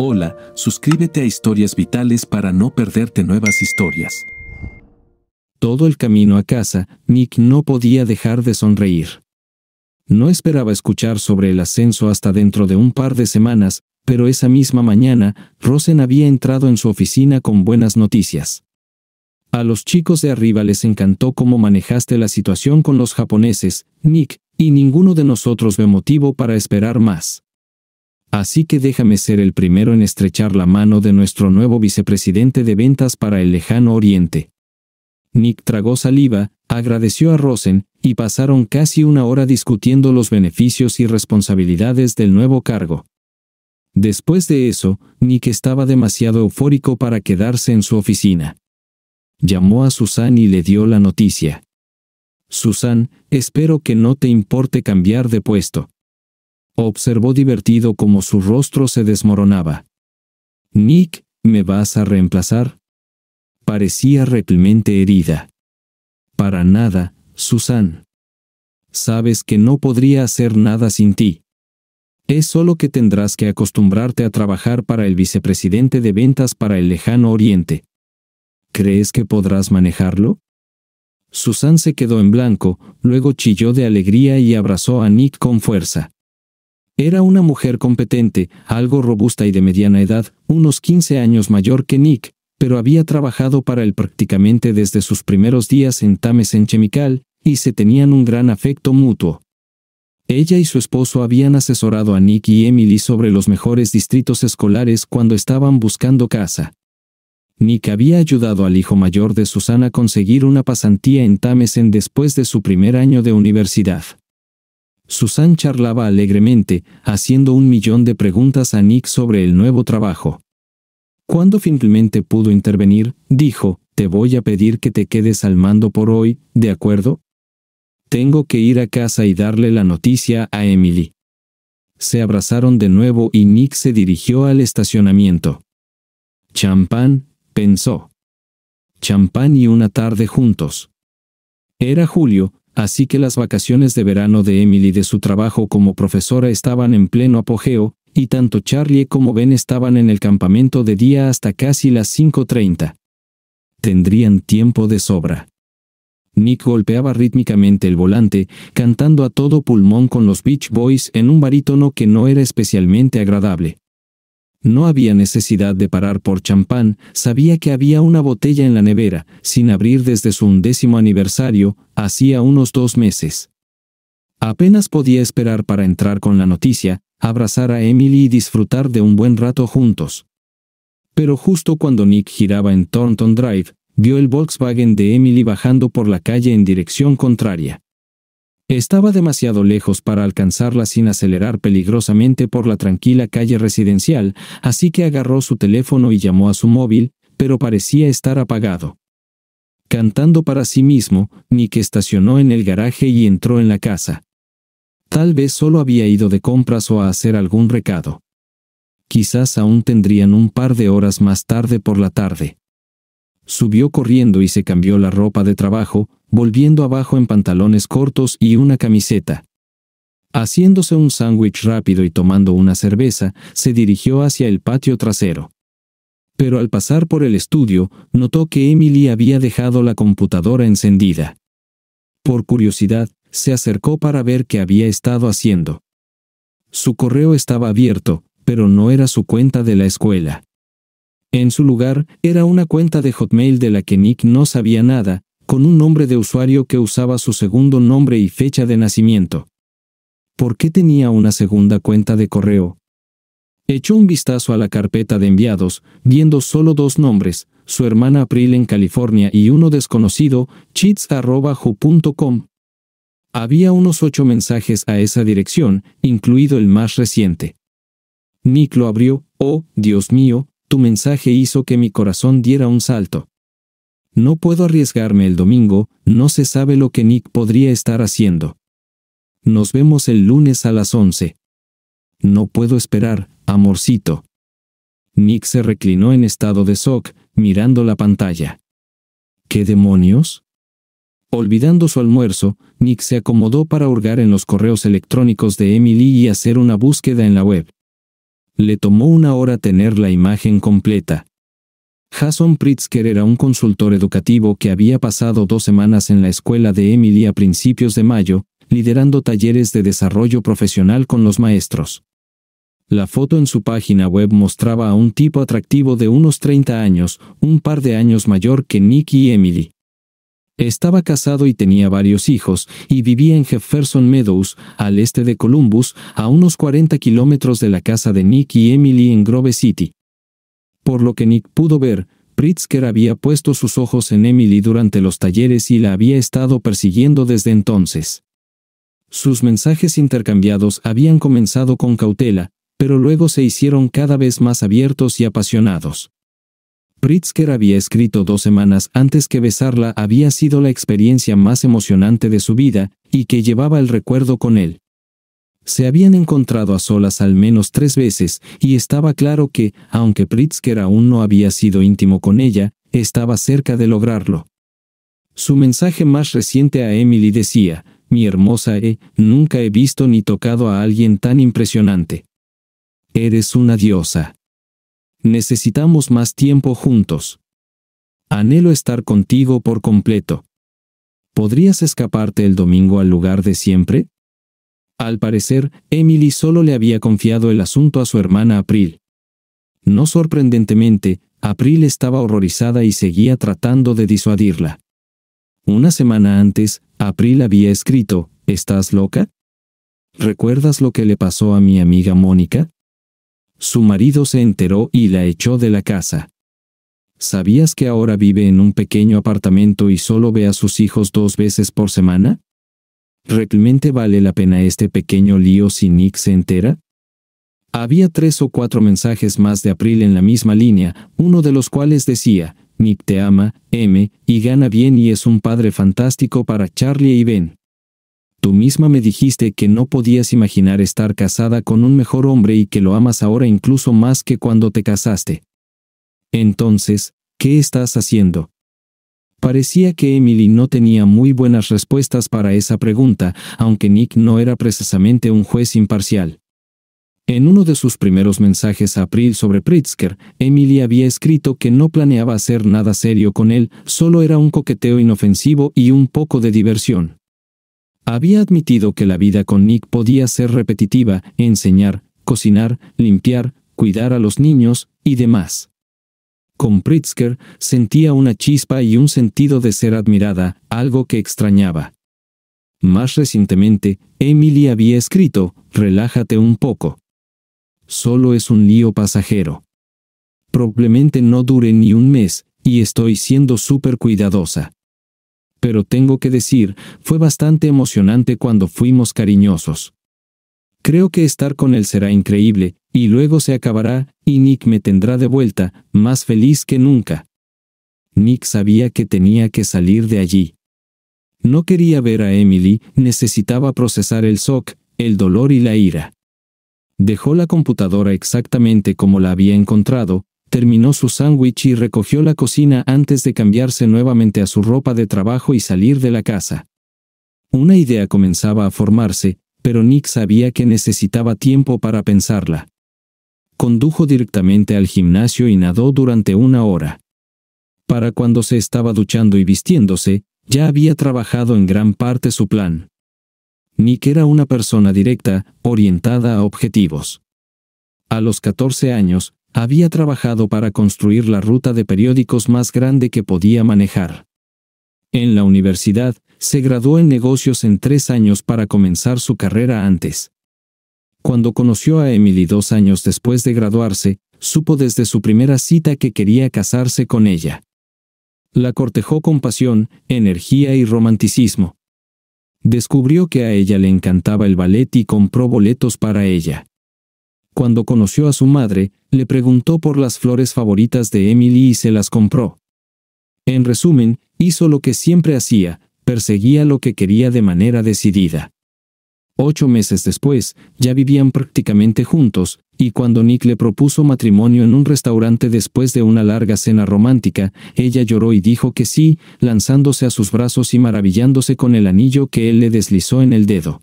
Hola, suscríbete a Historias Vitales para no perderte nuevas historias. Todo el camino a casa, Nick no podía dejar de sonreír. No esperaba escuchar sobre el ascenso hasta dentro de un par de semanas, pero esa misma mañana, Rosen había entrado en su oficina con buenas noticias. A los chicos de arriba les encantó cómo manejaste la situación con los japoneses, Nick, y ninguno de nosotros ve motivo para esperar más. Así que déjame ser el primero en estrechar la mano de nuestro nuevo vicepresidente de ventas para el lejano oriente. Nick tragó saliva, agradeció a Rosen, y pasaron casi una hora discutiendo los beneficios y responsabilidades del nuevo cargo. Después de eso, Nick estaba demasiado eufórico para quedarse en su oficina. Llamó a Susan y le dio la noticia. Susan, espero que no te importe cambiar de puesto observó divertido como su rostro se desmoronaba. Nick, ¿me vas a reemplazar? Parecía replemente herida. Para nada, Susan. Sabes que no podría hacer nada sin ti. Es solo que tendrás que acostumbrarte a trabajar para el vicepresidente de ventas para el lejano oriente. ¿Crees que podrás manejarlo? Susan se quedó en blanco, luego chilló de alegría y abrazó a Nick con fuerza. Era una mujer competente, algo robusta y de mediana edad, unos 15 años mayor que Nick, pero había trabajado para él prácticamente desde sus primeros días en Tames en Chemical, y se tenían un gran afecto mutuo. Ella y su esposo habían asesorado a Nick y Emily sobre los mejores distritos escolares cuando estaban buscando casa. Nick había ayudado al hijo mayor de Susana a conseguir una pasantía en Tamesen después de su primer año de universidad. Susan charlaba alegremente, haciendo un millón de preguntas a Nick sobre el nuevo trabajo. Cuando finalmente pudo intervenir, dijo, Te voy a pedir que te quedes al mando por hoy, ¿de acuerdo? Tengo que ir a casa y darle la noticia a Emily. Se abrazaron de nuevo y Nick se dirigió al estacionamiento. Champán, pensó. Champán y una tarde juntos. Era julio, Así que las vacaciones de verano de Emily de su trabajo como profesora estaban en pleno apogeo, y tanto Charlie como Ben estaban en el campamento de día hasta casi las 5.30. Tendrían tiempo de sobra. Nick golpeaba rítmicamente el volante, cantando a todo pulmón con los Beach Boys en un barítono que no era especialmente agradable. No había necesidad de parar por champán, sabía que había una botella en la nevera, sin abrir desde su undécimo aniversario, hacía unos dos meses. Apenas podía esperar para entrar con la noticia, abrazar a Emily y disfrutar de un buen rato juntos. Pero justo cuando Nick giraba en Thornton Drive, vio el Volkswagen de Emily bajando por la calle en dirección contraria. Estaba demasiado lejos para alcanzarla sin acelerar peligrosamente por la tranquila calle residencial, así que agarró su teléfono y llamó a su móvil, pero parecía estar apagado. Cantando para sí mismo, Nick estacionó en el garaje y entró en la casa. Tal vez solo había ido de compras o a hacer algún recado. Quizás aún tendrían un par de horas más tarde por la tarde. Subió corriendo y se cambió la ropa de trabajo, volviendo abajo en pantalones cortos y una camiseta. Haciéndose un sándwich rápido y tomando una cerveza, se dirigió hacia el patio trasero. Pero al pasar por el estudio, notó que Emily había dejado la computadora encendida. Por curiosidad, se acercó para ver qué había estado haciendo. Su correo estaba abierto, pero no era su cuenta de la escuela. En su lugar, era una cuenta de Hotmail de la que Nick no sabía nada, con un nombre de usuario que usaba su segundo nombre y fecha de nacimiento. ¿Por qué tenía una segunda cuenta de correo? Echó un vistazo a la carpeta de enviados, viendo solo dos nombres, su hermana April en California y uno desconocido, chits.com. Había unos ocho mensajes a esa dirección, incluido el más reciente. Nick lo abrió, oh, Dios mío, tu mensaje hizo que mi corazón diera un salto. No puedo arriesgarme el domingo, no se sabe lo que Nick podría estar haciendo. Nos vemos el lunes a las 11. No puedo esperar, amorcito. Nick se reclinó en estado de shock, mirando la pantalla. ¿Qué demonios? Olvidando su almuerzo, Nick se acomodó para hurgar en los correos electrónicos de Emily y hacer una búsqueda en la web. Le tomó una hora tener la imagen completa. Jason Pritzker era un consultor educativo que había pasado dos semanas en la escuela de Emily a principios de mayo, liderando talleres de desarrollo profesional con los maestros. La foto en su página web mostraba a un tipo atractivo de unos 30 años, un par de años mayor que Nick y Emily. Estaba casado y tenía varios hijos, y vivía en Jefferson Meadows, al este de Columbus, a unos 40 kilómetros de la casa de Nick y Emily en Grove City. Por lo que Nick pudo ver, Pritzker había puesto sus ojos en Emily durante los talleres y la había estado persiguiendo desde entonces. Sus mensajes intercambiados habían comenzado con cautela, pero luego se hicieron cada vez más abiertos y apasionados. Pritzker había escrito dos semanas antes que besarla había sido la experiencia más emocionante de su vida, y que llevaba el recuerdo con él. Se habían encontrado a solas al menos tres veces, y estaba claro que, aunque Pritzker aún no había sido íntimo con ella, estaba cerca de lograrlo. Su mensaje más reciente a Emily decía, mi hermosa E, nunca he visto ni tocado a alguien tan impresionante. Eres una diosa. Necesitamos más tiempo juntos. Anhelo estar contigo por completo. ¿Podrías escaparte el domingo al lugar de siempre? Al parecer, Emily solo le había confiado el asunto a su hermana April. No sorprendentemente, April estaba horrorizada y seguía tratando de disuadirla. Una semana antes, April había escrito, ¿Estás loca? ¿Recuerdas lo que le pasó a mi amiga Mónica? Su marido se enteró y la echó de la casa. ¿Sabías que ahora vive en un pequeño apartamento y solo ve a sus hijos dos veces por semana? ¿Realmente vale la pena este pequeño lío si Nick se entera? Había tres o cuatro mensajes más de April en la misma línea, uno de los cuales decía, Nick te ama, M, y gana bien y es un padre fantástico para Charlie y Ben. Tú misma me dijiste que no podías imaginar estar casada con un mejor hombre y que lo amas ahora incluso más que cuando te casaste. Entonces, ¿qué estás haciendo? Parecía que Emily no tenía muy buenas respuestas para esa pregunta, aunque Nick no era precisamente un juez imparcial. En uno de sus primeros mensajes a April sobre Pritzker, Emily había escrito que no planeaba hacer nada serio con él, solo era un coqueteo inofensivo y un poco de diversión. Había admitido que la vida con Nick podía ser repetitiva, enseñar, cocinar, limpiar, cuidar a los niños y demás. Con Pritzker sentía una chispa y un sentido de ser admirada, algo que extrañaba. Más recientemente, Emily había escrito, relájate un poco. Solo es un lío pasajero. Probablemente no dure ni un mes, y estoy siendo súper cuidadosa pero tengo que decir, fue bastante emocionante cuando fuimos cariñosos. Creo que estar con él será increíble, y luego se acabará, y Nick me tendrá de vuelta, más feliz que nunca. Nick sabía que tenía que salir de allí. No quería ver a Emily, necesitaba procesar el shock, el dolor y la ira. Dejó la computadora exactamente como la había encontrado, terminó su sándwich y recogió la cocina antes de cambiarse nuevamente a su ropa de trabajo y salir de la casa. Una idea comenzaba a formarse, pero Nick sabía que necesitaba tiempo para pensarla. Condujo directamente al gimnasio y nadó durante una hora. Para cuando se estaba duchando y vistiéndose, ya había trabajado en gran parte su plan. Nick era una persona directa, orientada a objetivos. A los 14 años, había trabajado para construir la ruta de periódicos más grande que podía manejar. En la universidad, se graduó en negocios en tres años para comenzar su carrera antes. Cuando conoció a Emily dos años después de graduarse, supo desde su primera cita que quería casarse con ella. La cortejó con pasión, energía y romanticismo. Descubrió que a ella le encantaba el ballet y compró boletos para ella cuando conoció a su madre, le preguntó por las flores favoritas de Emily y se las compró. En resumen, hizo lo que siempre hacía, perseguía lo que quería de manera decidida. Ocho meses después, ya vivían prácticamente juntos, y cuando Nick le propuso matrimonio en un restaurante después de una larga cena romántica, ella lloró y dijo que sí, lanzándose a sus brazos y maravillándose con el anillo que él le deslizó en el dedo.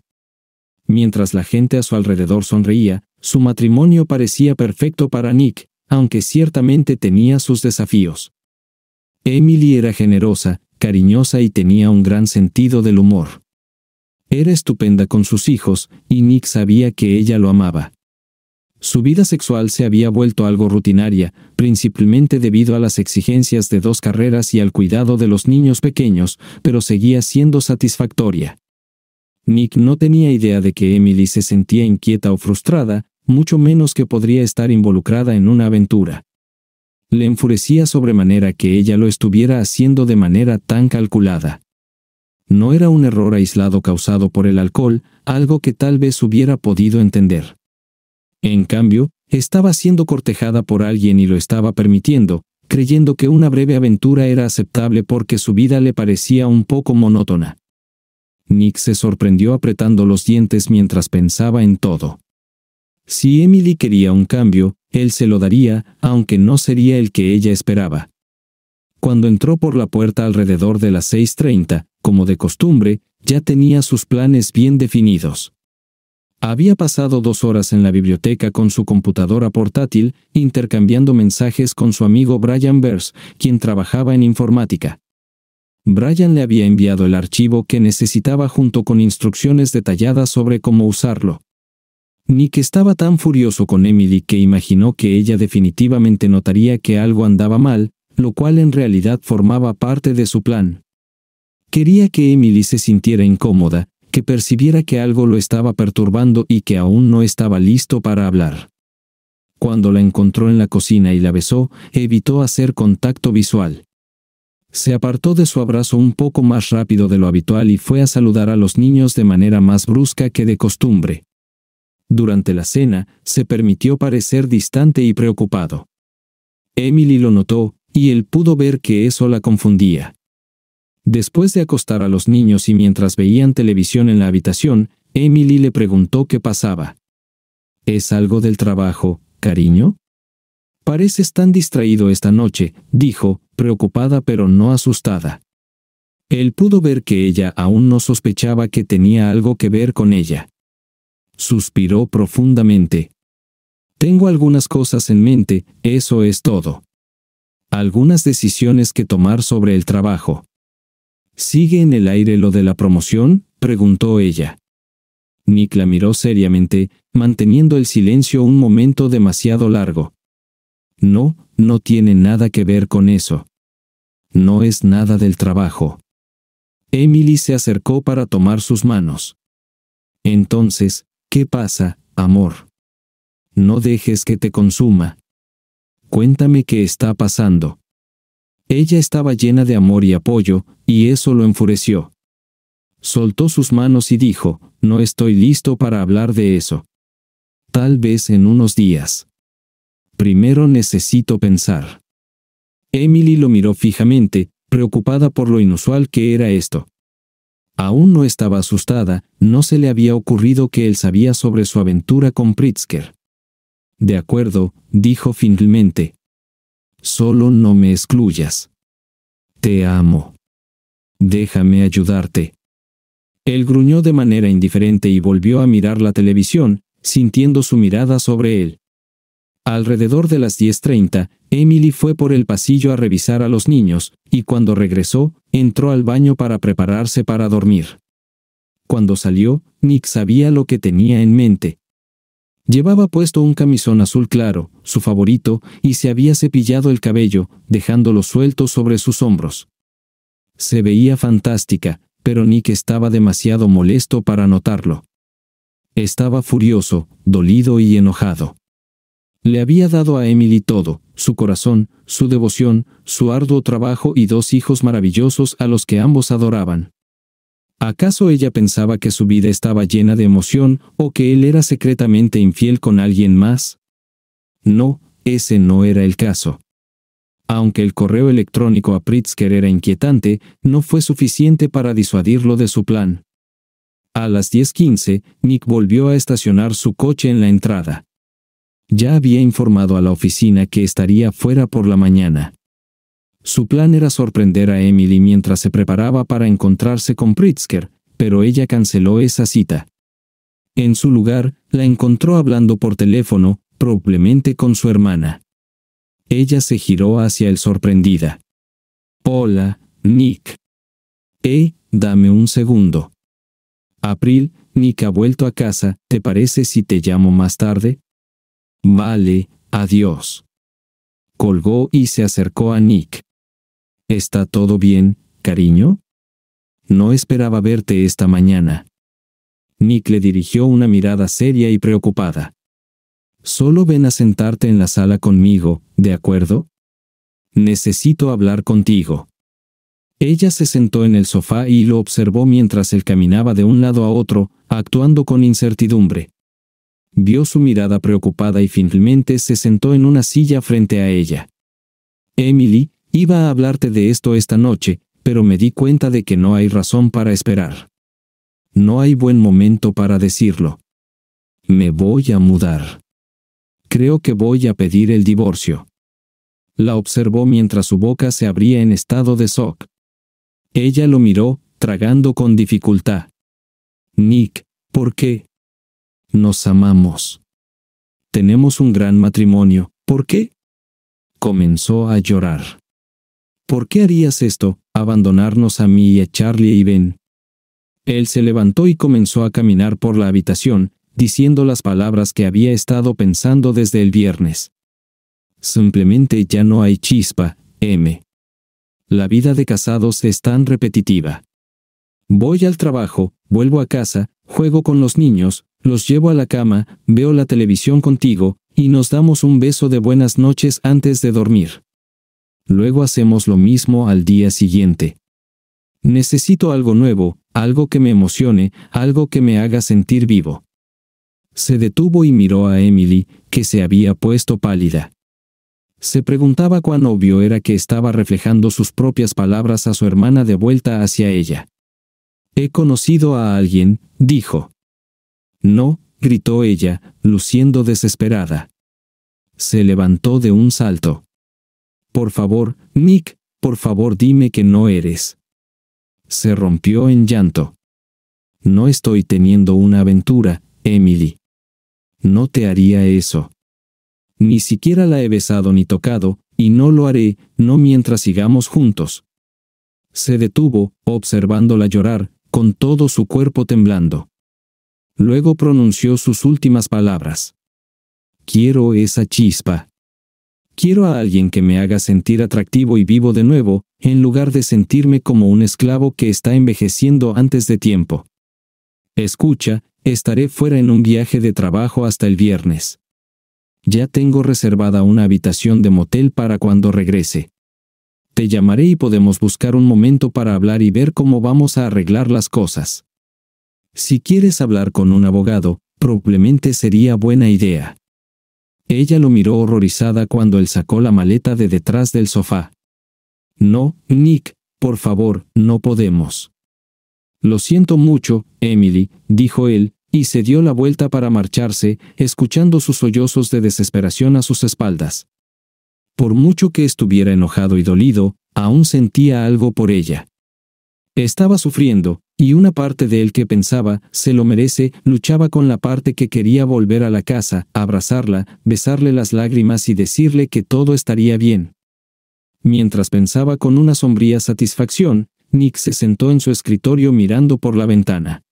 Mientras la gente a su alrededor sonreía, su matrimonio parecía perfecto para Nick, aunque ciertamente tenía sus desafíos. Emily era generosa, cariñosa y tenía un gran sentido del humor. Era estupenda con sus hijos, y Nick sabía que ella lo amaba. Su vida sexual se había vuelto algo rutinaria, principalmente debido a las exigencias de dos carreras y al cuidado de los niños pequeños, pero seguía siendo satisfactoria. Nick no tenía idea de que Emily se sentía inquieta o frustrada, mucho menos que podría estar involucrada en una aventura. Le enfurecía sobremanera que ella lo estuviera haciendo de manera tan calculada. No era un error aislado causado por el alcohol, algo que tal vez hubiera podido entender. En cambio, estaba siendo cortejada por alguien y lo estaba permitiendo, creyendo que una breve aventura era aceptable porque su vida le parecía un poco monótona. Nick se sorprendió apretando los dientes mientras pensaba en todo. Si Emily quería un cambio, él se lo daría, aunque no sería el que ella esperaba. Cuando entró por la puerta alrededor de las 6.30, como de costumbre, ya tenía sus planes bien definidos. Había pasado dos horas en la biblioteca con su computadora portátil, intercambiando mensajes con su amigo Brian Burse, quien trabajaba en informática. Brian le había enviado el archivo que necesitaba junto con instrucciones detalladas sobre cómo usarlo. Nick estaba tan furioso con Emily que imaginó que ella definitivamente notaría que algo andaba mal, lo cual en realidad formaba parte de su plan. Quería que Emily se sintiera incómoda, que percibiera que algo lo estaba perturbando y que aún no estaba listo para hablar. Cuando la encontró en la cocina y la besó, evitó hacer contacto visual se apartó de su abrazo un poco más rápido de lo habitual y fue a saludar a los niños de manera más brusca que de costumbre. Durante la cena, se permitió parecer distante y preocupado. Emily lo notó, y él pudo ver que eso la confundía. Después de acostar a los niños y mientras veían televisión en la habitación, Emily le preguntó qué pasaba. ¿Es algo del trabajo, cariño? Pareces tan distraído esta noche, dijo, preocupada pero no asustada. Él pudo ver que ella aún no sospechaba que tenía algo que ver con ella. Suspiró profundamente. Tengo algunas cosas en mente, eso es todo. Algunas decisiones que tomar sobre el trabajo. ¿Sigue en el aire lo de la promoción? preguntó ella. Nick la miró seriamente, manteniendo el silencio un momento demasiado largo. No, no tiene nada que ver con eso. No es nada del trabajo. Emily se acercó para tomar sus manos. Entonces, ¿qué pasa, amor? No dejes que te consuma. Cuéntame qué está pasando. Ella estaba llena de amor y apoyo, y eso lo enfureció. Soltó sus manos y dijo, no estoy listo para hablar de eso. Tal vez en unos días. Primero necesito pensar. Emily lo miró fijamente, preocupada por lo inusual que era esto. Aún no estaba asustada, no se le había ocurrido que él sabía sobre su aventura con Pritzker. De acuerdo, dijo finalmente. Solo no me excluyas. Te amo. Déjame ayudarte. Él gruñó de manera indiferente y volvió a mirar la televisión, sintiendo su mirada sobre él. Alrededor de las 10.30, Emily fue por el pasillo a revisar a los niños, y cuando regresó, entró al baño para prepararse para dormir. Cuando salió, Nick sabía lo que tenía en mente. Llevaba puesto un camisón azul claro, su favorito, y se había cepillado el cabello, dejándolo suelto sobre sus hombros. Se veía fantástica, pero Nick estaba demasiado molesto para notarlo. Estaba furioso, dolido y enojado. Le había dado a Emily todo, su corazón, su devoción, su arduo trabajo y dos hijos maravillosos a los que ambos adoraban. ¿Acaso ella pensaba que su vida estaba llena de emoción o que él era secretamente infiel con alguien más? No, ese no era el caso. Aunque el correo electrónico a Pritzker era inquietante, no fue suficiente para disuadirlo de su plan. A las 10.15, Nick volvió a estacionar su coche en la entrada. Ya había informado a la oficina que estaría fuera por la mañana. Su plan era sorprender a Emily mientras se preparaba para encontrarse con Pritzker, pero ella canceló esa cita. En su lugar, la encontró hablando por teléfono, probablemente con su hermana. Ella se giró hacia él sorprendida. Hola, Nick. Eh, dame un segundo. April, Nick ha vuelto a casa, ¿te parece si te llamo más tarde? Vale, adiós. Colgó y se acercó a Nick. ¿Está todo bien, cariño? No esperaba verte esta mañana. Nick le dirigió una mirada seria y preocupada. Solo ven a sentarte en la sala conmigo, ¿de acuerdo? Necesito hablar contigo. Ella se sentó en el sofá y lo observó mientras él caminaba de un lado a otro, actuando con incertidumbre vio su mirada preocupada y finalmente se sentó en una silla frente a ella. Emily, iba a hablarte de esto esta noche, pero me di cuenta de que no hay razón para esperar. No hay buen momento para decirlo. Me voy a mudar. Creo que voy a pedir el divorcio. La observó mientras su boca se abría en estado de shock. Ella lo miró, tragando con dificultad. Nick, ¿por qué? Nos amamos. Tenemos un gran matrimonio. ¿Por qué? Comenzó a llorar. ¿Por qué harías esto, abandonarnos a mí y a Charlie y Ben? Él se levantó y comenzó a caminar por la habitación, diciendo las palabras que había estado pensando desde el viernes. Simplemente ya no hay chispa, M. La vida de casados es tan repetitiva. Voy al trabajo, vuelvo a casa, juego con los niños, los llevo a la cama, veo la televisión contigo, y nos damos un beso de buenas noches antes de dormir. Luego hacemos lo mismo al día siguiente. Necesito algo nuevo, algo que me emocione, algo que me haga sentir vivo. Se detuvo y miró a Emily, que se había puesto pálida. Se preguntaba cuán obvio era que estaba reflejando sus propias palabras a su hermana de vuelta hacia ella. He conocido a alguien, dijo. No, gritó ella, luciendo desesperada. Se levantó de un salto. Por favor, Nick, por favor dime que no eres. Se rompió en llanto. No estoy teniendo una aventura, Emily. No te haría eso. Ni siquiera la he besado ni tocado, y no lo haré, no mientras sigamos juntos. Se detuvo, observándola llorar, con todo su cuerpo temblando. Luego pronunció sus últimas palabras. Quiero esa chispa. Quiero a alguien que me haga sentir atractivo y vivo de nuevo, en lugar de sentirme como un esclavo que está envejeciendo antes de tiempo. Escucha, estaré fuera en un viaje de trabajo hasta el viernes. Ya tengo reservada una habitación de motel para cuando regrese. Te llamaré y podemos buscar un momento para hablar y ver cómo vamos a arreglar las cosas. Si quieres hablar con un abogado, probablemente sería buena idea. Ella lo miró horrorizada cuando él sacó la maleta de detrás del sofá. No, Nick, por favor, no podemos. Lo siento mucho, Emily, dijo él, y se dio la vuelta para marcharse, escuchando sus sollozos de desesperación a sus espaldas. Por mucho que estuviera enojado y dolido, aún sentía algo por ella. Estaba sufriendo, y una parte de él que pensaba, se lo merece, luchaba con la parte que quería volver a la casa, abrazarla, besarle las lágrimas y decirle que todo estaría bien. Mientras pensaba con una sombría satisfacción, Nick se sentó en su escritorio mirando por la ventana.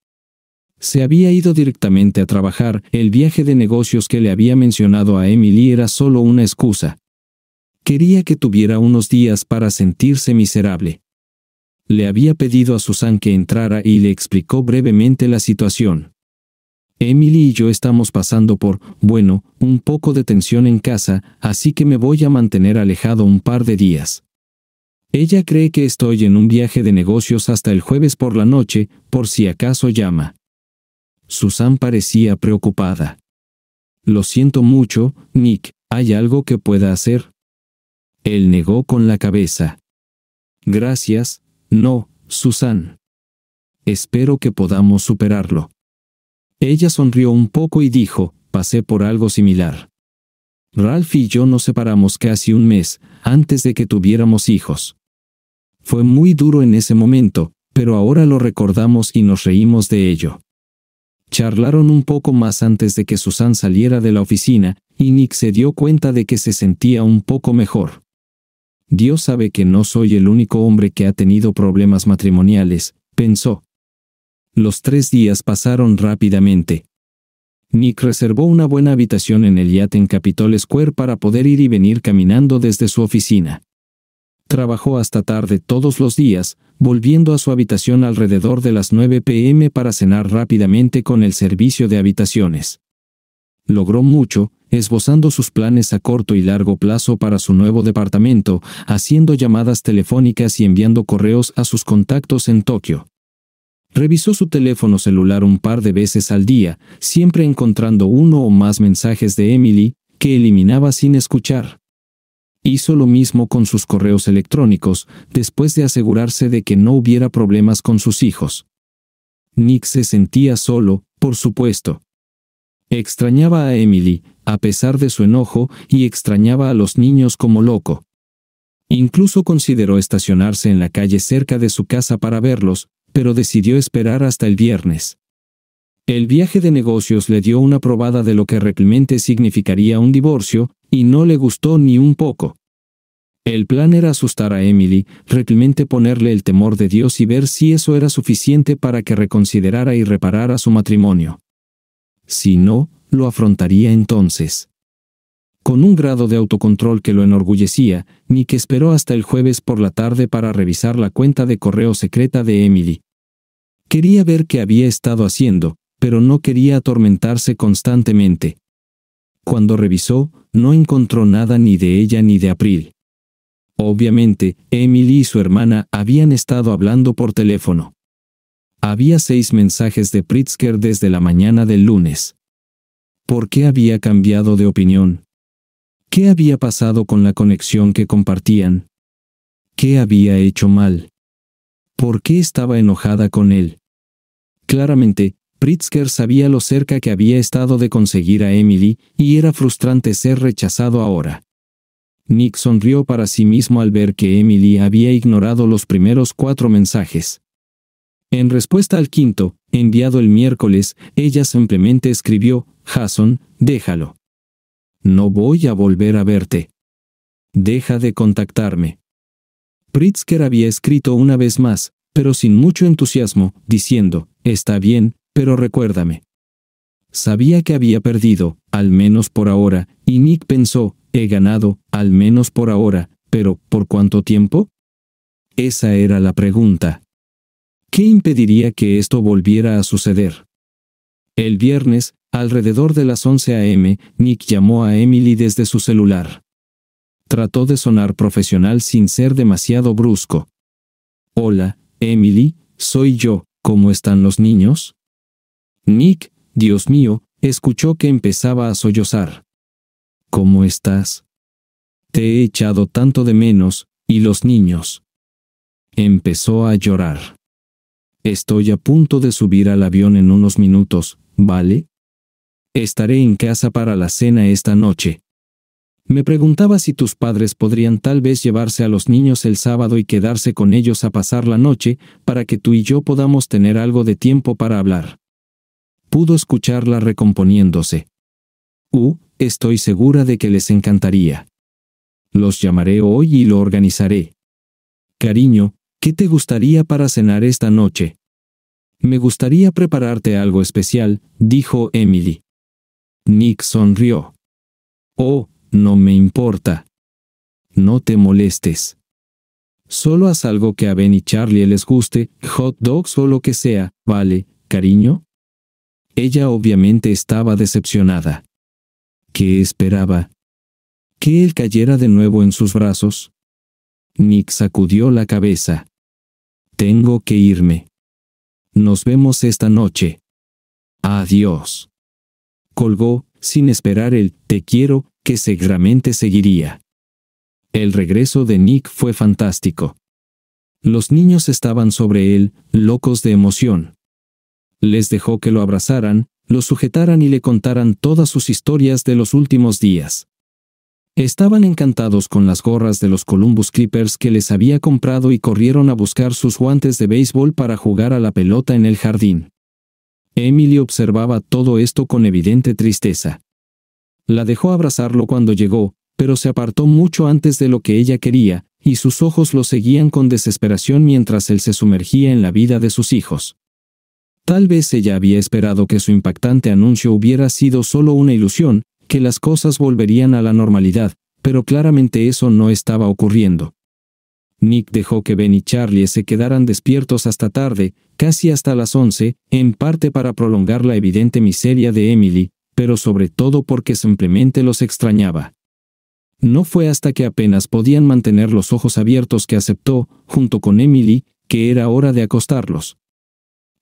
Se había ido directamente a trabajar, el viaje de negocios que le había mencionado a Emily era solo una excusa. Quería que tuviera unos días para sentirse miserable. Le había pedido a Susan que entrara y le explicó brevemente la situación. Emily y yo estamos pasando por, bueno, un poco de tensión en casa, así que me voy a mantener alejado un par de días. Ella cree que estoy en un viaje de negocios hasta el jueves por la noche, por si acaso llama. Susan parecía preocupada. Lo siento mucho, Nick, ¿hay algo que pueda hacer? Él negó con la cabeza. Gracias, no, Susan. Espero que podamos superarlo. Ella sonrió un poco y dijo, pasé por algo similar. Ralph y yo nos separamos casi un mes, antes de que tuviéramos hijos. Fue muy duro en ese momento, pero ahora lo recordamos y nos reímos de ello. Charlaron un poco más antes de que Susan saliera de la oficina, y Nick se dio cuenta de que se sentía un poco mejor. Dios sabe que no soy el único hombre que ha tenido problemas matrimoniales, pensó. Los tres días pasaron rápidamente. Nick reservó una buena habitación en el yate en Capitol Square para poder ir y venir caminando desde su oficina. Trabajó hasta tarde todos los días, volviendo a su habitación alrededor de las 9 pm para cenar rápidamente con el servicio de habitaciones. Logró mucho, esbozando sus planes a corto y largo plazo para su nuevo departamento, haciendo llamadas telefónicas y enviando correos a sus contactos en Tokio. Revisó su teléfono celular un par de veces al día, siempre encontrando uno o más mensajes de Emily, que eliminaba sin escuchar. Hizo lo mismo con sus correos electrónicos, después de asegurarse de que no hubiera problemas con sus hijos. Nick se sentía solo, por supuesto. Extrañaba a Emily, a pesar de su enojo, y extrañaba a los niños como loco. Incluso consideró estacionarse en la calle cerca de su casa para verlos, pero decidió esperar hasta el viernes. El viaje de negocios le dio una probada de lo que realmente significaría un divorcio, y no le gustó ni un poco. El plan era asustar a Emily, realmente ponerle el temor de Dios y ver si eso era suficiente para que reconsiderara y reparara su matrimonio. Si no, lo afrontaría entonces. Con un grado de autocontrol que lo enorgullecía, Nick esperó hasta el jueves por la tarde para revisar la cuenta de correo secreta de Emily. Quería ver qué había estado haciendo, pero no quería atormentarse constantemente. Cuando revisó, no encontró nada ni de ella ni de April. Obviamente, Emily y su hermana habían estado hablando por teléfono. Había seis mensajes de Pritzker desde la mañana del lunes. ¿Por qué había cambiado de opinión? ¿Qué había pasado con la conexión que compartían? ¿Qué había hecho mal? ¿Por qué estaba enojada con él? Claramente, Pritzker sabía lo cerca que había estado de conseguir a Emily, y era frustrante ser rechazado ahora. Nick sonrió para sí mismo al ver que Emily había ignorado los primeros cuatro mensajes. En respuesta al quinto, enviado el miércoles, ella simplemente escribió, Jason, déjalo. No voy a volver a verte. Deja de contactarme. Pritzker había escrito una vez más, pero sin mucho entusiasmo, diciendo, está bien, pero recuérdame. Sabía que había perdido, al menos por ahora, y Nick pensó, he ganado, al menos por ahora, pero ¿por cuánto tiempo? Esa era la pregunta. ¿Qué impediría que esto volviera a suceder? El viernes, alrededor de las 11 a.m., Nick llamó a Emily desde su celular. Trató de sonar profesional sin ser demasiado brusco. Hola, Emily, soy yo, ¿cómo están los niños? Nick, Dios mío, escuchó que empezaba a sollozar. ¿Cómo estás? Te he echado tanto de menos, y los niños. Empezó a llorar. Estoy a punto de subir al avión en unos minutos, ¿vale? Estaré en casa para la cena esta noche. Me preguntaba si tus padres podrían tal vez llevarse a los niños el sábado y quedarse con ellos a pasar la noche, para que tú y yo podamos tener algo de tiempo para hablar. Pudo escucharla recomponiéndose. Uh, estoy segura de que les encantaría. Los llamaré hoy y lo organizaré. Cariño, ¿Qué te gustaría para cenar esta noche? Me gustaría prepararte algo especial, dijo Emily. Nick sonrió. Oh, no me importa. No te molestes. Solo haz algo que a Ben y Charlie les guste, hot dogs o lo que sea, ¿vale, cariño? Ella obviamente estaba decepcionada. ¿Qué esperaba? ¿Que él cayera de nuevo en sus brazos? Nick sacudió la cabeza. Tengo que irme. Nos vemos esta noche. Adiós. Colgó, sin esperar el te quiero, que seguramente seguiría. El regreso de Nick fue fantástico. Los niños estaban sobre él, locos de emoción. Les dejó que lo abrazaran, lo sujetaran y le contaran todas sus historias de los últimos días. Estaban encantados con las gorras de los Columbus Clippers que les había comprado y corrieron a buscar sus guantes de béisbol para jugar a la pelota en el jardín. Emily observaba todo esto con evidente tristeza. La dejó abrazarlo cuando llegó, pero se apartó mucho antes de lo que ella quería, y sus ojos lo seguían con desesperación mientras él se sumergía en la vida de sus hijos. Tal vez ella había esperado que su impactante anuncio hubiera sido solo una ilusión, las cosas volverían a la normalidad, pero claramente eso no estaba ocurriendo. Nick dejó que Ben y Charlie se quedaran despiertos hasta tarde, casi hasta las 11, en parte para prolongar la evidente miseria de Emily, pero sobre todo porque simplemente los extrañaba. No fue hasta que apenas podían mantener los ojos abiertos que aceptó, junto con Emily, que era hora de acostarlos.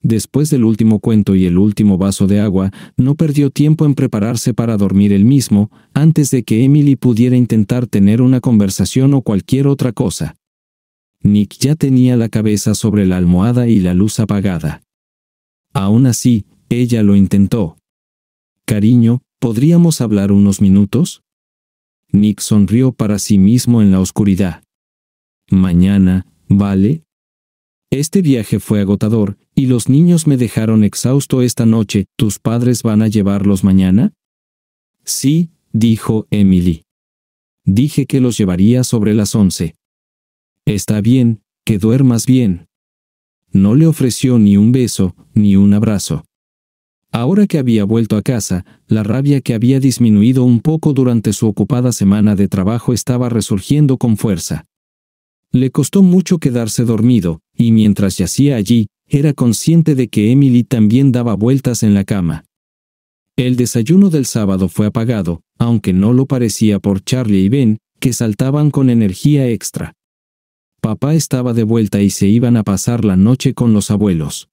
Después del último cuento y el último vaso de agua, no perdió tiempo en prepararse para dormir él mismo, antes de que Emily pudiera intentar tener una conversación o cualquier otra cosa. Nick ya tenía la cabeza sobre la almohada y la luz apagada. Aún así, ella lo intentó. Cariño, ¿podríamos hablar unos minutos? Nick sonrió para sí mismo en la oscuridad. Mañana, ¿vale? Este viaje fue agotador, y los niños me dejaron exhausto esta noche. ¿Tus padres van a llevarlos mañana? Sí, dijo Emily. Dije que los llevaría sobre las once. Está bien, que duermas bien. No le ofreció ni un beso, ni un abrazo. Ahora que había vuelto a casa, la rabia que había disminuido un poco durante su ocupada semana de trabajo estaba resurgiendo con fuerza. Le costó mucho quedarse dormido, y mientras yacía allí, era consciente de que Emily también daba vueltas en la cama. El desayuno del sábado fue apagado, aunque no lo parecía por Charlie y Ben, que saltaban con energía extra. Papá estaba de vuelta y se iban a pasar la noche con los abuelos.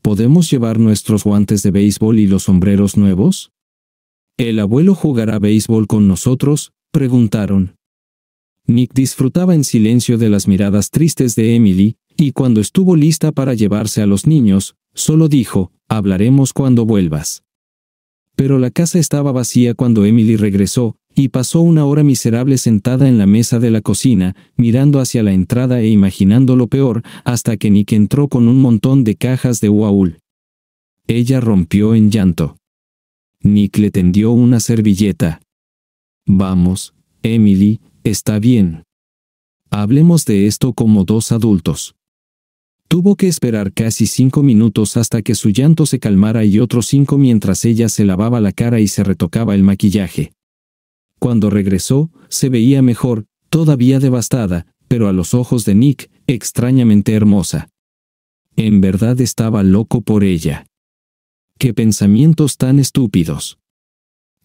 ¿Podemos llevar nuestros guantes de béisbol y los sombreros nuevos? ¿El abuelo jugará béisbol con nosotros? preguntaron. Nick disfrutaba en silencio de las miradas tristes de Emily, y cuando estuvo lista para llevarse a los niños, solo dijo, hablaremos cuando vuelvas. Pero la casa estaba vacía cuando Emily regresó, y pasó una hora miserable sentada en la mesa de la cocina, mirando hacia la entrada e imaginando lo peor, hasta que Nick entró con un montón de cajas de Waul. Ella rompió en llanto. Nick le tendió una servilleta. Vamos, Emily, Está bien. Hablemos de esto como dos adultos. Tuvo que esperar casi cinco minutos hasta que su llanto se calmara y otros cinco mientras ella se lavaba la cara y se retocaba el maquillaje. Cuando regresó, se veía mejor, todavía devastada, pero a los ojos de Nick, extrañamente hermosa. En verdad estaba loco por ella. ¡Qué pensamientos tan estúpidos!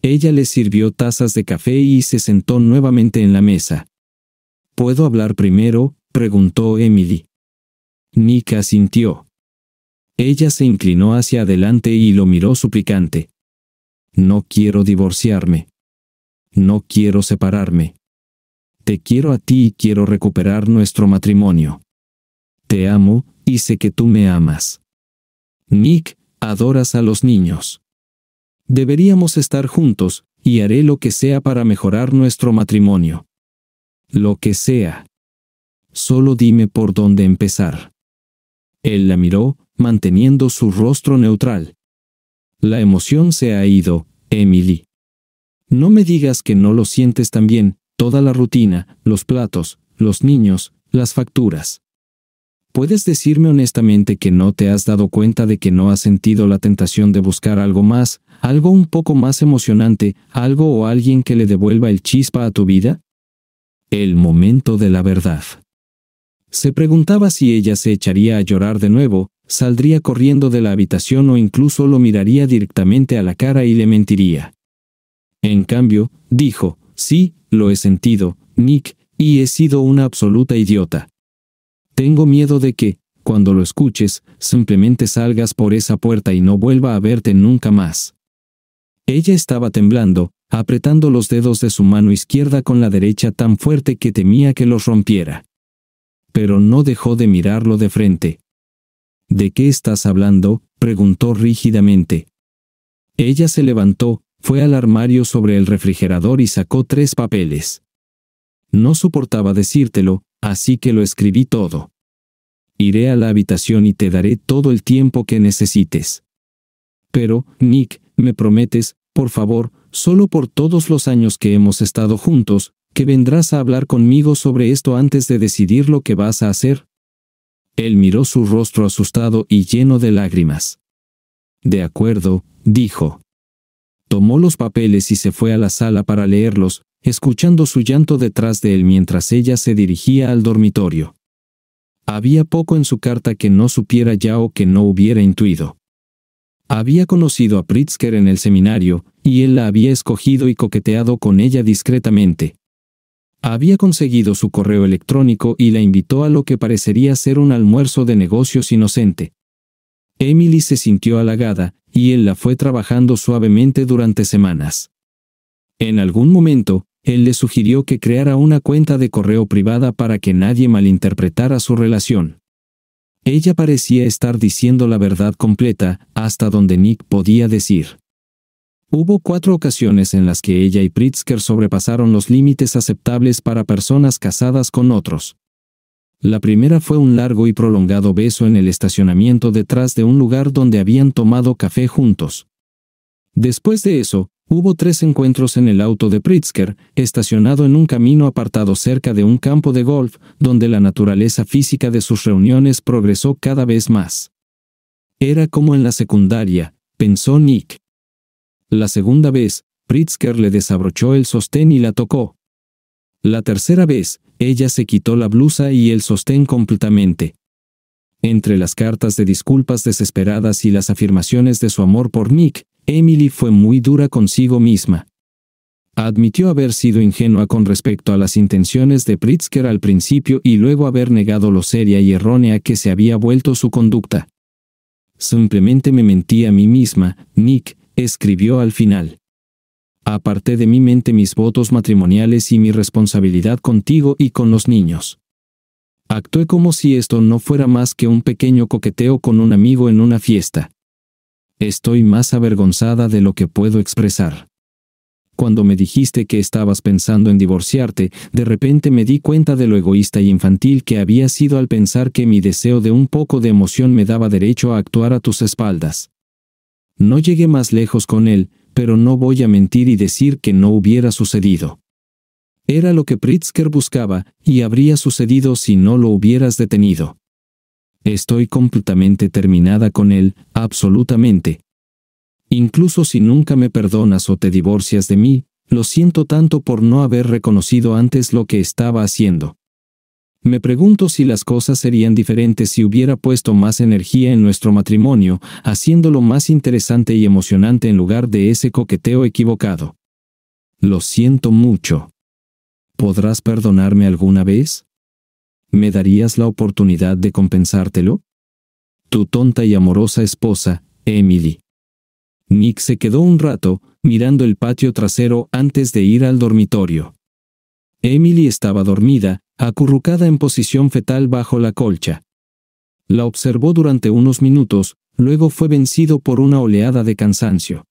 Ella le sirvió tazas de café y se sentó nuevamente en la mesa. ¿Puedo hablar primero? preguntó Emily. Nick asintió. Ella se inclinó hacia adelante y lo miró suplicante. No quiero divorciarme. No quiero separarme. Te quiero a ti y quiero recuperar nuestro matrimonio. Te amo, y sé que tú me amas. Nick, adoras a los niños. Deberíamos estar juntos, y haré lo que sea para mejorar nuestro matrimonio. Lo que sea. Solo dime por dónde empezar. Él la miró, manteniendo su rostro neutral. La emoción se ha ido, Emily. No me digas que no lo sientes también, toda la rutina, los platos, los niños, las facturas. ¿Puedes decirme honestamente que no te has dado cuenta de que no has sentido la tentación de buscar algo más, algo un poco más emocionante, algo o alguien que le devuelva el chispa a tu vida? El momento de la verdad. Se preguntaba si ella se echaría a llorar de nuevo, saldría corriendo de la habitación o incluso lo miraría directamente a la cara y le mentiría. En cambio, dijo, sí, lo he sentido, Nick, y he sido una absoluta idiota. Tengo miedo de que, cuando lo escuches, simplemente salgas por esa puerta y no vuelva a verte nunca más. Ella estaba temblando, apretando los dedos de su mano izquierda con la derecha tan fuerte que temía que los rompiera. Pero no dejó de mirarlo de frente. ¿De qué estás hablando? preguntó rígidamente. Ella se levantó, fue al armario sobre el refrigerador y sacó tres papeles. No soportaba decírtelo, así que lo escribí todo. Iré a la habitación y te daré todo el tiempo que necesites. Pero, Nick, me prometes, por favor, solo por todos los años que hemos estado juntos, que vendrás a hablar conmigo sobre esto antes de decidir lo que vas a hacer. Él miró su rostro asustado y lleno de lágrimas. De acuerdo, dijo. Tomó los papeles y se fue a la sala para leerlos, escuchando su llanto detrás de él mientras ella se dirigía al dormitorio. Había poco en su carta que no supiera ya o que no hubiera intuido. Había conocido a Pritzker en el seminario, y él la había escogido y coqueteado con ella discretamente. Había conseguido su correo electrónico y la invitó a lo que parecería ser un almuerzo de negocios inocente. Emily se sintió halagada, y él la fue trabajando suavemente durante semanas. En algún momento, él le sugirió que creara una cuenta de correo privada para que nadie malinterpretara su relación. Ella parecía estar diciendo la verdad completa, hasta donde Nick podía decir. Hubo cuatro ocasiones en las que ella y Pritzker sobrepasaron los límites aceptables para personas casadas con otros. La primera fue un largo y prolongado beso en el estacionamiento detrás de un lugar donde habían tomado café juntos. Después de eso, Hubo tres encuentros en el auto de Pritzker, estacionado en un camino apartado cerca de un campo de golf, donde la naturaleza física de sus reuniones progresó cada vez más. Era como en la secundaria, pensó Nick. La segunda vez, Pritzker le desabrochó el sostén y la tocó. La tercera vez, ella se quitó la blusa y el sostén completamente. Entre las cartas de disculpas desesperadas y las afirmaciones de su amor por Nick, Emily fue muy dura consigo misma. Admitió haber sido ingenua con respecto a las intenciones de Pritzker al principio y luego haber negado lo seria y errónea que se había vuelto su conducta. Simplemente me mentí a mí misma, Nick, escribió al final. Aparté de mi mente mis votos matrimoniales y mi responsabilidad contigo y con los niños. Actué como si esto no fuera más que un pequeño coqueteo con un amigo en una fiesta. Estoy más avergonzada de lo que puedo expresar. Cuando me dijiste que estabas pensando en divorciarte, de repente me di cuenta de lo egoísta y infantil que había sido al pensar que mi deseo de un poco de emoción me daba derecho a actuar a tus espaldas. No llegué más lejos con él, pero no voy a mentir y decir que no hubiera sucedido. Era lo que Pritzker buscaba, y habría sucedido si no lo hubieras detenido. Estoy completamente terminada con él, absolutamente. Incluso si nunca me perdonas o te divorcias de mí, lo siento tanto por no haber reconocido antes lo que estaba haciendo. Me pregunto si las cosas serían diferentes si hubiera puesto más energía en nuestro matrimonio, haciéndolo más interesante y emocionante en lugar de ese coqueteo equivocado. Lo siento mucho. ¿Podrás perdonarme alguna vez? ¿me darías la oportunidad de compensártelo? Tu tonta y amorosa esposa, Emily. Nick se quedó un rato, mirando el patio trasero antes de ir al dormitorio. Emily estaba dormida, acurrucada en posición fetal bajo la colcha. La observó durante unos minutos, luego fue vencido por una oleada de cansancio.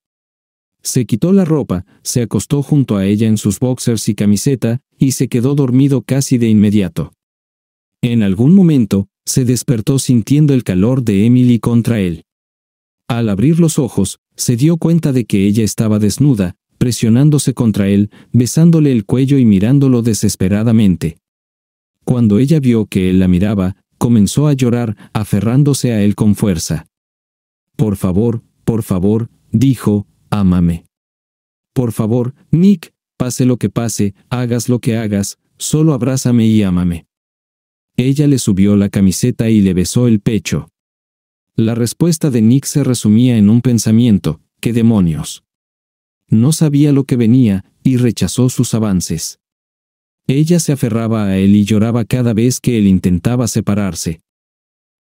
Se quitó la ropa, se acostó junto a ella en sus boxers y camiseta, y se quedó dormido casi de inmediato. En algún momento, se despertó sintiendo el calor de Emily contra él. Al abrir los ojos, se dio cuenta de que ella estaba desnuda, presionándose contra él, besándole el cuello y mirándolo desesperadamente. Cuando ella vio que él la miraba, comenzó a llorar, aferrándose a él con fuerza. Por favor, por favor, dijo, ámame. Por favor, Nick, pase lo que pase, hagas lo que hagas, solo abrázame y ámame. Ella le subió la camiseta y le besó el pecho. La respuesta de Nick se resumía en un pensamiento, ¿qué demonios? No sabía lo que venía, y rechazó sus avances. Ella se aferraba a él y lloraba cada vez que él intentaba separarse.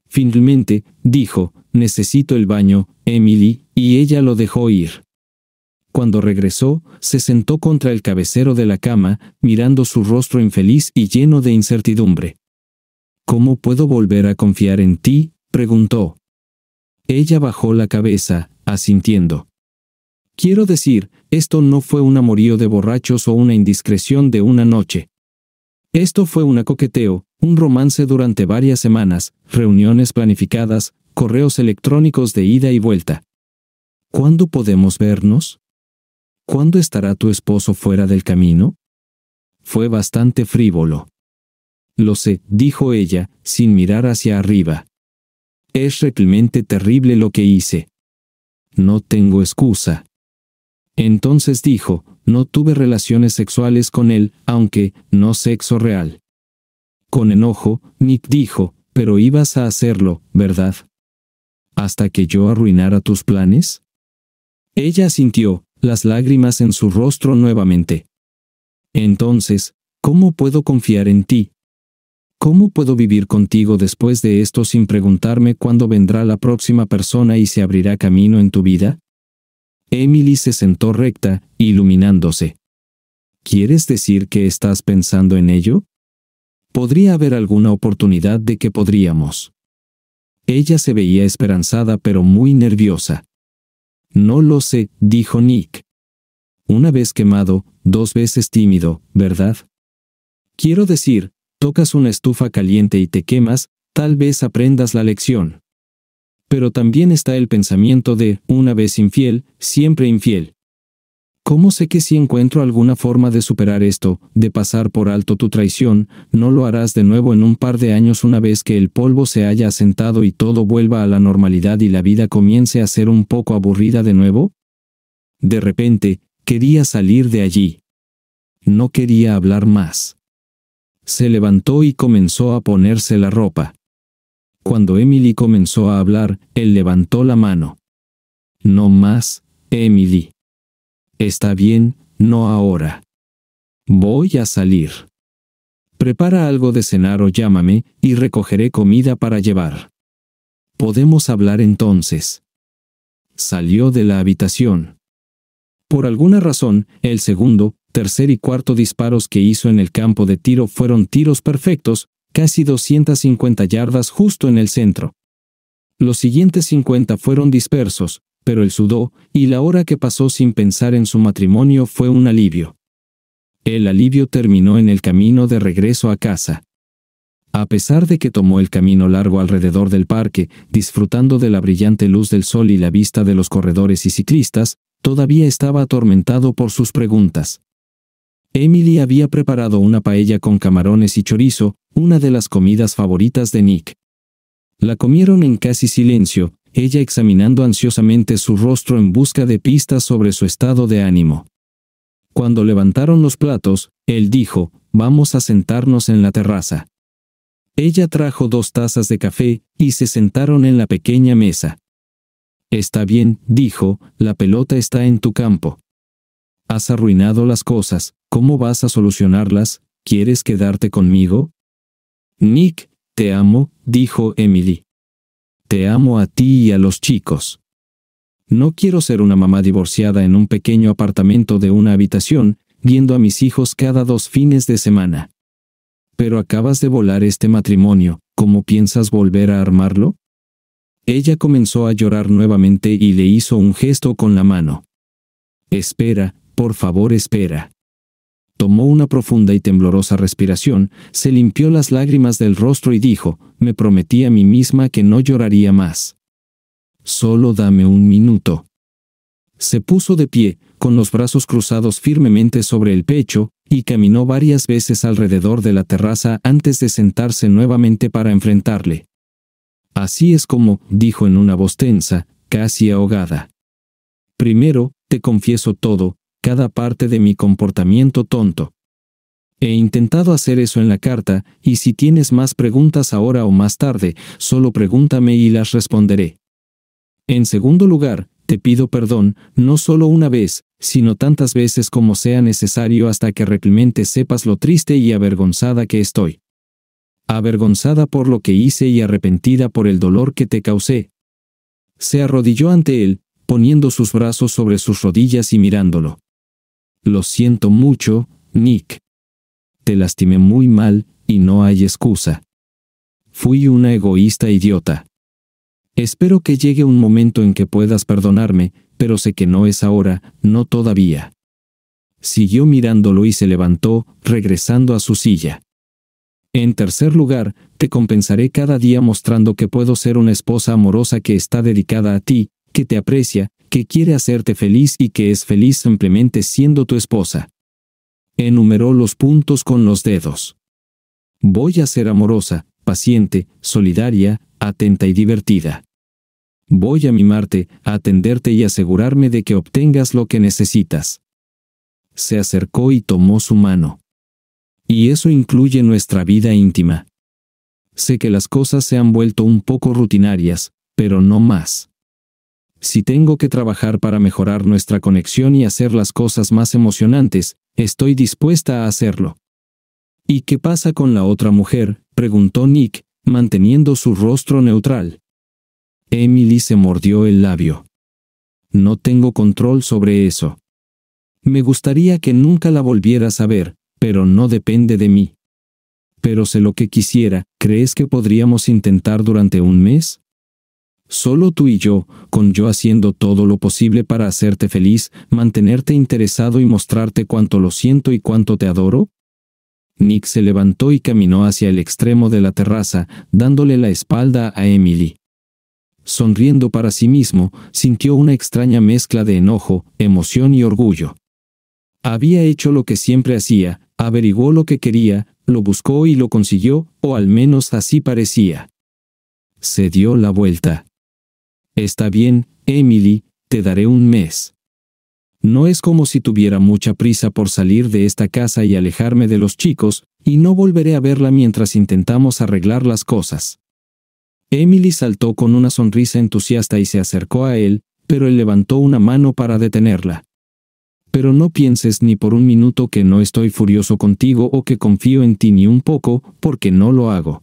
Finalmente, dijo, necesito el baño, Emily, y ella lo dejó ir. Cuando regresó, se sentó contra el cabecero de la cama, mirando su rostro infeliz y lleno de incertidumbre. ¿Cómo puedo volver a confiar en ti? preguntó. Ella bajó la cabeza, asintiendo. Quiero decir, esto no fue un amorío de borrachos o una indiscreción de una noche. Esto fue un coqueteo, un romance durante varias semanas, reuniones planificadas, correos electrónicos de ida y vuelta. ¿Cuándo podemos vernos? ¿Cuándo estará tu esposo fuera del camino? Fue bastante frívolo. Lo sé, dijo ella, sin mirar hacia arriba. Es realmente terrible lo que hice. No tengo excusa. Entonces dijo, no tuve relaciones sexuales con él, aunque, no sexo real. Con enojo, Nick dijo, pero ibas a hacerlo, ¿verdad? ¿Hasta que yo arruinara tus planes? Ella sintió, las lágrimas en su rostro nuevamente. Entonces, ¿cómo puedo confiar en ti? ¿Cómo puedo vivir contigo después de esto sin preguntarme cuándo vendrá la próxima persona y se abrirá camino en tu vida? Emily se sentó recta, iluminándose. ¿Quieres decir que estás pensando en ello? Podría haber alguna oportunidad de que podríamos. Ella se veía esperanzada pero muy nerviosa. No lo sé, dijo Nick. Una vez quemado, dos veces tímido, ¿verdad? Quiero decir, tocas una estufa caliente y te quemas, tal vez aprendas la lección. Pero también está el pensamiento de, una vez infiel, siempre infiel. ¿Cómo sé que si encuentro alguna forma de superar esto, de pasar por alto tu traición, no lo harás de nuevo en un par de años una vez que el polvo se haya asentado y todo vuelva a la normalidad y la vida comience a ser un poco aburrida de nuevo? De repente, quería salir de allí. No quería hablar más. Se levantó y comenzó a ponerse la ropa. Cuando Emily comenzó a hablar, él levantó la mano. No más, Emily. Está bien, no ahora. Voy a salir. Prepara algo de cenar o llámame, y recogeré comida para llevar. Podemos hablar entonces. Salió de la habitación. Por alguna razón, el segundo, tercer y cuarto disparos que hizo en el campo de tiro fueron tiros perfectos, casi 250 yardas justo en el centro. Los siguientes 50 fueron dispersos, pero él sudó, y la hora que pasó sin pensar en su matrimonio fue un alivio. El alivio terminó en el camino de regreso a casa. A pesar de que tomó el camino largo alrededor del parque, disfrutando de la brillante luz del sol y la vista de los corredores y ciclistas, todavía estaba atormentado por sus preguntas. Emily había preparado una paella con camarones y chorizo, una de las comidas favoritas de Nick. La comieron en casi silencio, ella examinando ansiosamente su rostro en busca de pistas sobre su estado de ánimo. Cuando levantaron los platos, él dijo, vamos a sentarnos en la terraza. Ella trajo dos tazas de café, y se sentaron en la pequeña mesa. Está bien, dijo, la pelota está en tu campo. Has arruinado las cosas, ¿cómo vas a solucionarlas? ¿Quieres quedarte conmigo? Nick, te amo, dijo Emily. Te amo a ti y a los chicos. No quiero ser una mamá divorciada en un pequeño apartamento de una habitación, viendo a mis hijos cada dos fines de semana. Pero acabas de volar este matrimonio, ¿cómo piensas volver a armarlo? Ella comenzó a llorar nuevamente y le hizo un gesto con la mano. Espera, por favor, espera. Tomó una profunda y temblorosa respiración, se limpió las lágrimas del rostro y dijo, me prometí a mí misma que no lloraría más. Solo dame un minuto. Se puso de pie, con los brazos cruzados firmemente sobre el pecho, y caminó varias veces alrededor de la terraza antes de sentarse nuevamente para enfrentarle. Así es como, dijo en una voz tensa, casi ahogada. Primero, te confieso todo, cada parte de mi comportamiento tonto. He intentado hacer eso en la carta, y si tienes más preguntas ahora o más tarde, solo pregúntame y las responderé. En segundo lugar, te pido perdón, no solo una vez, sino tantas veces como sea necesario hasta que realmente sepas lo triste y avergonzada que estoy. Avergonzada por lo que hice y arrepentida por el dolor que te causé. Se arrodilló ante él, poniendo sus brazos sobre sus rodillas y mirándolo. Lo siento mucho, Nick. Te lastimé muy mal, y no hay excusa. Fui una egoísta idiota. Espero que llegue un momento en que puedas perdonarme, pero sé que no es ahora, no todavía. Siguió mirándolo y se levantó, regresando a su silla. En tercer lugar, te compensaré cada día mostrando que puedo ser una esposa amorosa que está dedicada a ti, que te aprecia, que quiere hacerte feliz y que es feliz simplemente siendo tu esposa. Enumeró los puntos con los dedos. Voy a ser amorosa, paciente, solidaria, atenta y divertida. Voy a mimarte, a atenderte y asegurarme de que obtengas lo que necesitas. Se acercó y tomó su mano. Y eso incluye nuestra vida íntima. Sé que las cosas se han vuelto un poco rutinarias, pero no más. Si tengo que trabajar para mejorar nuestra conexión y hacer las cosas más emocionantes, estoy dispuesta a hacerlo. ¿Y qué pasa con la otra mujer? preguntó Nick, manteniendo su rostro neutral. Emily se mordió el labio. No tengo control sobre eso. Me gustaría que nunca la volvieras a ver, pero no depende de mí. Pero sé lo que quisiera, ¿crees que podríamos intentar durante un mes? Solo tú y yo, con yo haciendo todo lo posible para hacerte feliz, mantenerte interesado y mostrarte cuánto lo siento y cuánto te adoro? Nick se levantó y caminó hacia el extremo de la terraza, dándole la espalda a Emily. Sonriendo para sí mismo, sintió una extraña mezcla de enojo, emoción y orgullo. Había hecho lo que siempre hacía, averiguó lo que quería, lo buscó y lo consiguió, o al menos así parecía. Se dio la vuelta. Está bien, Emily, te daré un mes. No es como si tuviera mucha prisa por salir de esta casa y alejarme de los chicos, y no volveré a verla mientras intentamos arreglar las cosas. Emily saltó con una sonrisa entusiasta y se acercó a él, pero él levantó una mano para detenerla. Pero no pienses ni por un minuto que no estoy furioso contigo o que confío en ti ni un poco, porque no lo hago.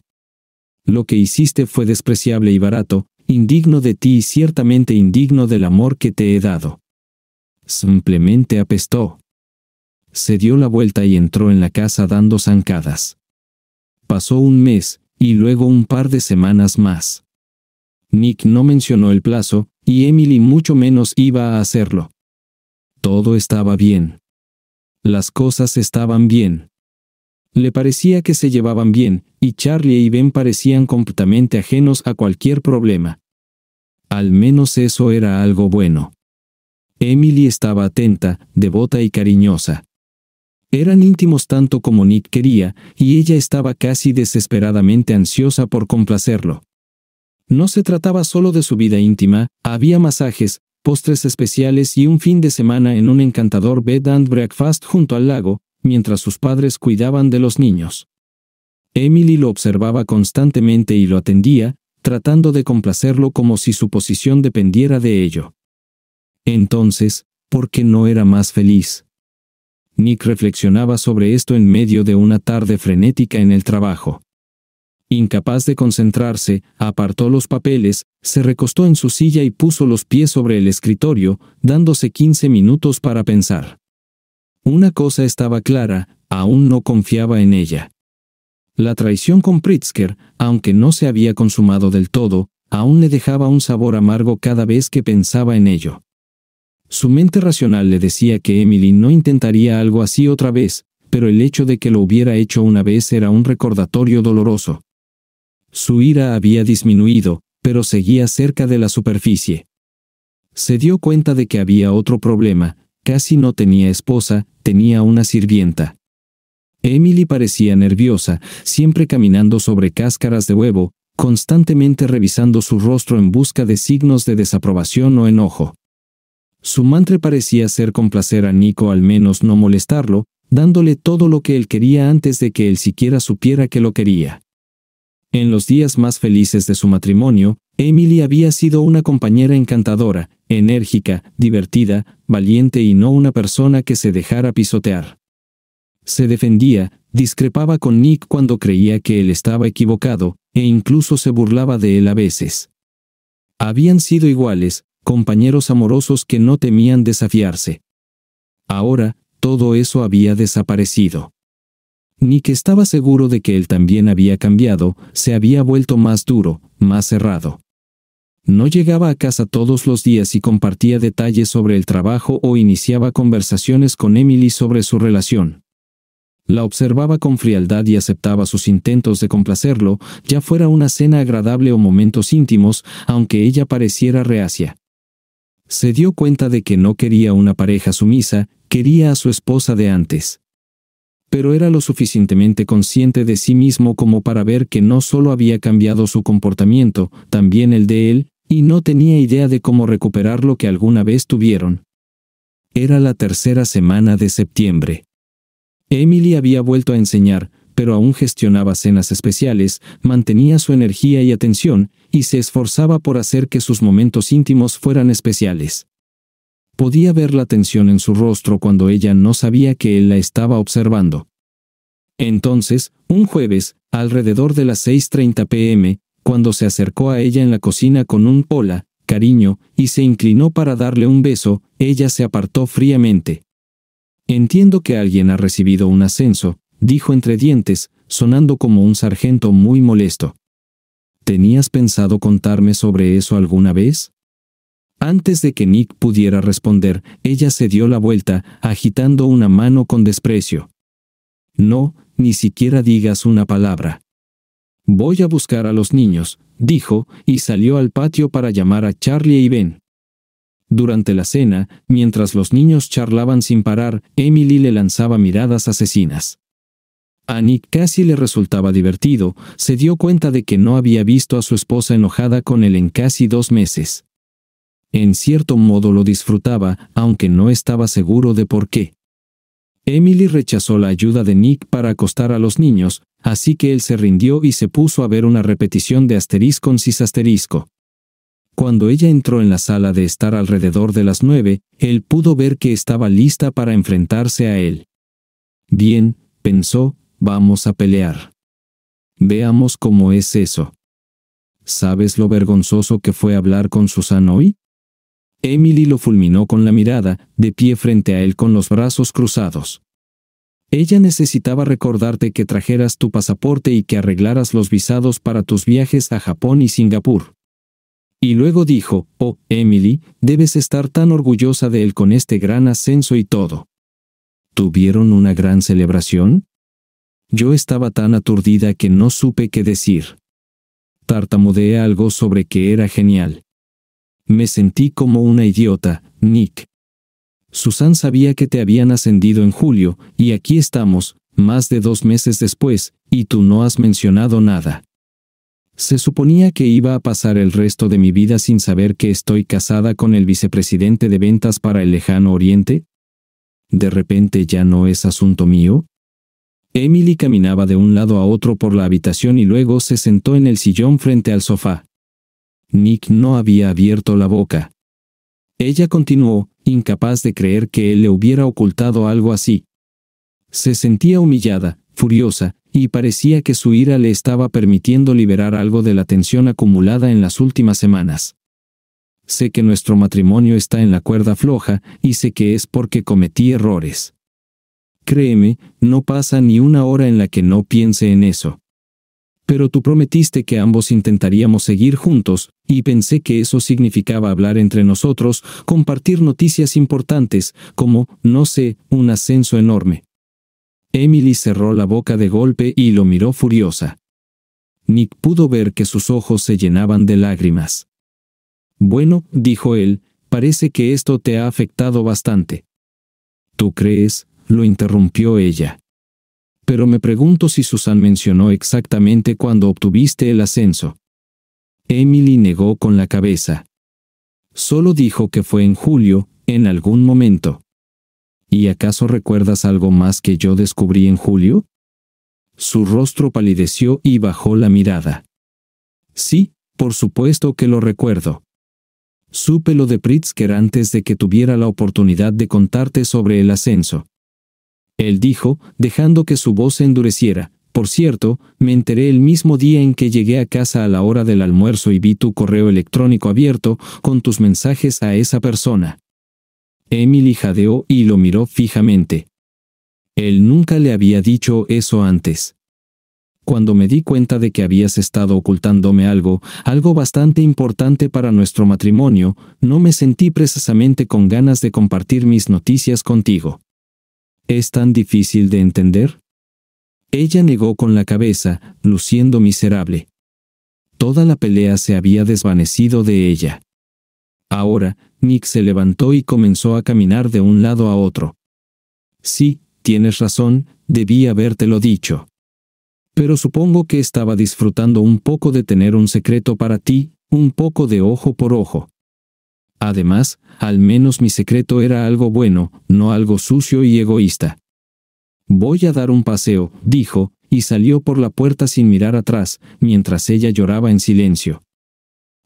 Lo que hiciste fue despreciable y barato, indigno de ti y ciertamente indigno del amor que te he dado. Simplemente apestó. Se dio la vuelta y entró en la casa dando zancadas. Pasó un mes, y luego un par de semanas más. Nick no mencionó el plazo, y Emily mucho menos iba a hacerlo. Todo estaba bien. Las cosas estaban bien. Le parecía que se llevaban bien, y Charlie y Ben parecían completamente ajenos a cualquier problema. Al menos eso era algo bueno. Emily estaba atenta, devota y cariñosa. Eran íntimos tanto como Nick quería, y ella estaba casi desesperadamente ansiosa por complacerlo. No se trataba solo de su vida íntima, había masajes, postres especiales y un fin de semana en un encantador bed and breakfast junto al lago, mientras sus padres cuidaban de los niños. Emily lo observaba constantemente y lo atendía, tratando de complacerlo como si su posición dependiera de ello. Entonces, ¿por qué no era más feliz? Nick reflexionaba sobre esto en medio de una tarde frenética en el trabajo. Incapaz de concentrarse, apartó los papeles, se recostó en su silla y puso los pies sobre el escritorio, dándose 15 minutos para pensar. Una cosa estaba clara, aún no confiaba en ella. La traición con Pritzker, aunque no se había consumado del todo, aún le dejaba un sabor amargo cada vez que pensaba en ello. Su mente racional le decía que Emily no intentaría algo así otra vez, pero el hecho de que lo hubiera hecho una vez era un recordatorio doloroso. Su ira había disminuido, pero seguía cerca de la superficie. Se dio cuenta de que había otro problema, Casi no tenía esposa, tenía una sirvienta. Emily parecía nerviosa, siempre caminando sobre cáscaras de huevo, constantemente revisando su rostro en busca de signos de desaprobación o enojo. Su mantra parecía ser complacer a Nico al menos no molestarlo, dándole todo lo que él quería antes de que él siquiera supiera que lo quería. En los días más felices de su matrimonio, Emily había sido una compañera encantadora, enérgica, divertida, valiente y no una persona que se dejara pisotear. Se defendía, discrepaba con Nick cuando creía que él estaba equivocado, e incluso se burlaba de él a veces. Habían sido iguales, compañeros amorosos que no temían desafiarse. Ahora, todo eso había desaparecido. Nick estaba seguro de que él también había cambiado, se había vuelto más duro, más cerrado. No llegaba a casa todos los días y compartía detalles sobre el trabajo o iniciaba conversaciones con Emily sobre su relación. La observaba con frialdad y aceptaba sus intentos de complacerlo, ya fuera una cena agradable o momentos íntimos, aunque ella pareciera reacia. Se dio cuenta de que no quería una pareja sumisa, quería a su esposa de antes. Pero era lo suficientemente consciente de sí mismo como para ver que no solo había cambiado su comportamiento, también el de él, y no tenía idea de cómo recuperar lo que alguna vez tuvieron. Era la tercera semana de septiembre. Emily había vuelto a enseñar, pero aún gestionaba cenas especiales, mantenía su energía y atención, y se esforzaba por hacer que sus momentos íntimos fueran especiales. Podía ver la tensión en su rostro cuando ella no sabía que él la estaba observando. Entonces, un jueves, alrededor de las 6.30 pm, cuando se acercó a ella en la cocina con un hola, cariño, y se inclinó para darle un beso, ella se apartó fríamente. Entiendo que alguien ha recibido un ascenso, dijo entre dientes, sonando como un sargento muy molesto. ¿Tenías pensado contarme sobre eso alguna vez? Antes de que Nick pudiera responder, ella se dio la vuelta, agitando una mano con desprecio. No, ni siquiera digas una palabra. Voy a buscar a los niños, dijo, y salió al patio para llamar a Charlie y Ben. Durante la cena, mientras los niños charlaban sin parar, Emily le lanzaba miradas asesinas. A Nick casi le resultaba divertido, se dio cuenta de que no había visto a su esposa enojada con él en casi dos meses. En cierto modo lo disfrutaba, aunque no estaba seguro de por qué. Emily rechazó la ayuda de Nick para acostar a los niños, Así que él se rindió y se puso a ver una repetición de asterisco con cis asterisco. Cuando ella entró en la sala de estar alrededor de las nueve, él pudo ver que estaba lista para enfrentarse a él. Bien, pensó, vamos a pelear. Veamos cómo es eso. ¿Sabes lo vergonzoso que fue hablar con Susan hoy? Emily lo fulminó con la mirada, de pie frente a él con los brazos cruzados. Ella necesitaba recordarte que trajeras tu pasaporte y que arreglaras los visados para tus viajes a Japón y Singapur. Y luego dijo, oh, Emily, debes estar tan orgullosa de él con este gran ascenso y todo. ¿Tuvieron una gran celebración? Yo estaba tan aturdida que no supe qué decir. Tartamudeé algo sobre que era genial. Me sentí como una idiota, Nick. Susan sabía que te habían ascendido en julio, y aquí estamos, más de dos meses después, y tú no has mencionado nada. Se suponía que iba a pasar el resto de mi vida sin saber que estoy casada con el vicepresidente de ventas para el lejano oriente. ¿De repente ya no es asunto mío? Emily caminaba de un lado a otro por la habitación y luego se sentó en el sillón frente al sofá. Nick no había abierto la boca. Ella continuó, incapaz de creer que él le hubiera ocultado algo así. Se sentía humillada, furiosa, y parecía que su ira le estaba permitiendo liberar algo de la tensión acumulada en las últimas semanas. Sé que nuestro matrimonio está en la cuerda floja, y sé que es porque cometí errores. Créeme, no pasa ni una hora en la que no piense en eso pero tú prometiste que ambos intentaríamos seguir juntos, y pensé que eso significaba hablar entre nosotros, compartir noticias importantes, como, no sé, un ascenso enorme. Emily cerró la boca de golpe y lo miró furiosa. Nick pudo ver que sus ojos se llenaban de lágrimas. Bueno, dijo él, parece que esto te ha afectado bastante. ¿Tú crees? lo interrumpió ella pero me pregunto si Susan mencionó exactamente cuándo obtuviste el ascenso. Emily negó con la cabeza. Solo dijo que fue en julio, en algún momento. ¿Y acaso recuerdas algo más que yo descubrí en julio? Su rostro palideció y bajó la mirada. Sí, por supuesto que lo recuerdo. Supe lo de Pritzker antes de que tuviera la oportunidad de contarte sobre el ascenso. Él dijo, dejando que su voz se endureciera. Por cierto, me enteré el mismo día en que llegué a casa a la hora del almuerzo y vi tu correo electrónico abierto con tus mensajes a esa persona. Emily jadeó y lo miró fijamente. Él nunca le había dicho eso antes. Cuando me di cuenta de que habías estado ocultándome algo, algo bastante importante para nuestro matrimonio, no me sentí precisamente con ganas de compartir mis noticias contigo. ¿Es tan difícil de entender? Ella negó con la cabeza, luciendo miserable. Toda la pelea se había desvanecido de ella. Ahora, Nick se levantó y comenzó a caminar de un lado a otro. Sí, tienes razón, debí habértelo dicho. Pero supongo que estaba disfrutando un poco de tener un secreto para ti, un poco de ojo por ojo. Además, al menos mi secreto era algo bueno, no algo sucio y egoísta. Voy a dar un paseo, dijo, y salió por la puerta sin mirar atrás, mientras ella lloraba en silencio.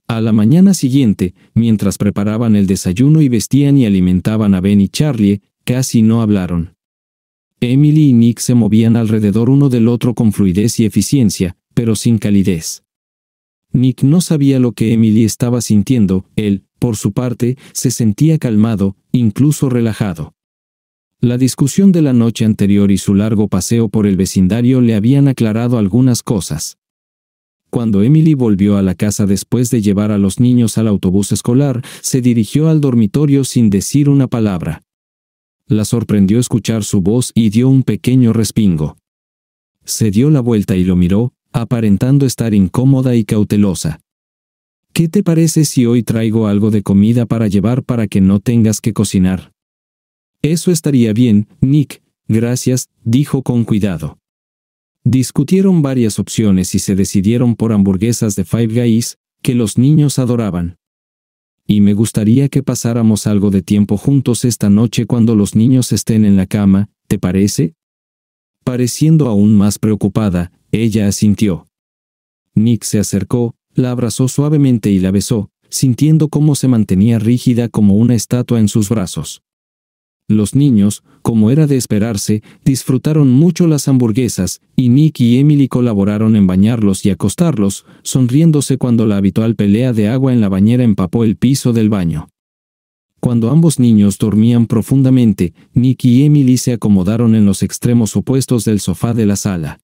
A la mañana siguiente, mientras preparaban el desayuno y vestían y alimentaban a Ben y Charlie, casi no hablaron. Emily y Nick se movían alrededor uno del otro con fluidez y eficiencia, pero sin calidez. Nick no sabía lo que Emily estaba sintiendo, él, por su parte, se sentía calmado, incluso relajado. La discusión de la noche anterior y su largo paseo por el vecindario le habían aclarado algunas cosas. Cuando Emily volvió a la casa después de llevar a los niños al autobús escolar, se dirigió al dormitorio sin decir una palabra. La sorprendió escuchar su voz y dio un pequeño respingo. Se dio la vuelta y lo miró, aparentando estar incómoda y cautelosa. ¿Qué te parece si hoy traigo algo de comida para llevar para que no tengas que cocinar? Eso estaría bien, Nick, gracias, dijo con cuidado. Discutieron varias opciones y se decidieron por hamburguesas de Five Guys, que los niños adoraban. Y me gustaría que pasáramos algo de tiempo juntos esta noche cuando los niños estén en la cama, ¿te parece? Pareciendo aún más preocupada, ella asintió. Nick se acercó, la abrazó suavemente y la besó, sintiendo cómo se mantenía rígida como una estatua en sus brazos. Los niños, como era de esperarse, disfrutaron mucho las hamburguesas, y Nick y Emily colaboraron en bañarlos y acostarlos, sonriéndose cuando la habitual pelea de agua en la bañera empapó el piso del baño. Cuando ambos niños dormían profundamente, Nick y Emily se acomodaron en los extremos opuestos del sofá de la sala.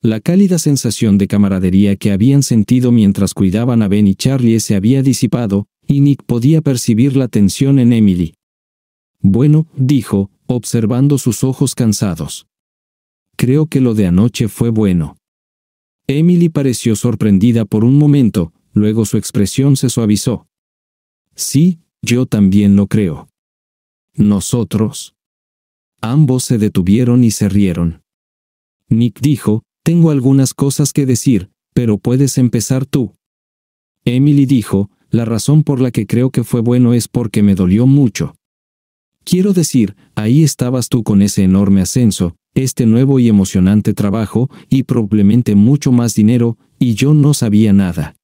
La cálida sensación de camaradería que habían sentido mientras cuidaban a Ben y Charlie se había disipado, y Nick podía percibir la tensión en Emily. Bueno, dijo, observando sus ojos cansados. Creo que lo de anoche fue bueno. Emily pareció sorprendida por un momento, luego su expresión se suavizó. Sí, yo también lo creo. Nosotros. Ambos se detuvieron y se rieron. Nick dijo, tengo algunas cosas que decir, pero puedes empezar tú. Emily dijo, la razón por la que creo que fue bueno es porque me dolió mucho. Quiero decir, ahí estabas tú con ese enorme ascenso, este nuevo y emocionante trabajo, y probablemente mucho más dinero, y yo no sabía nada.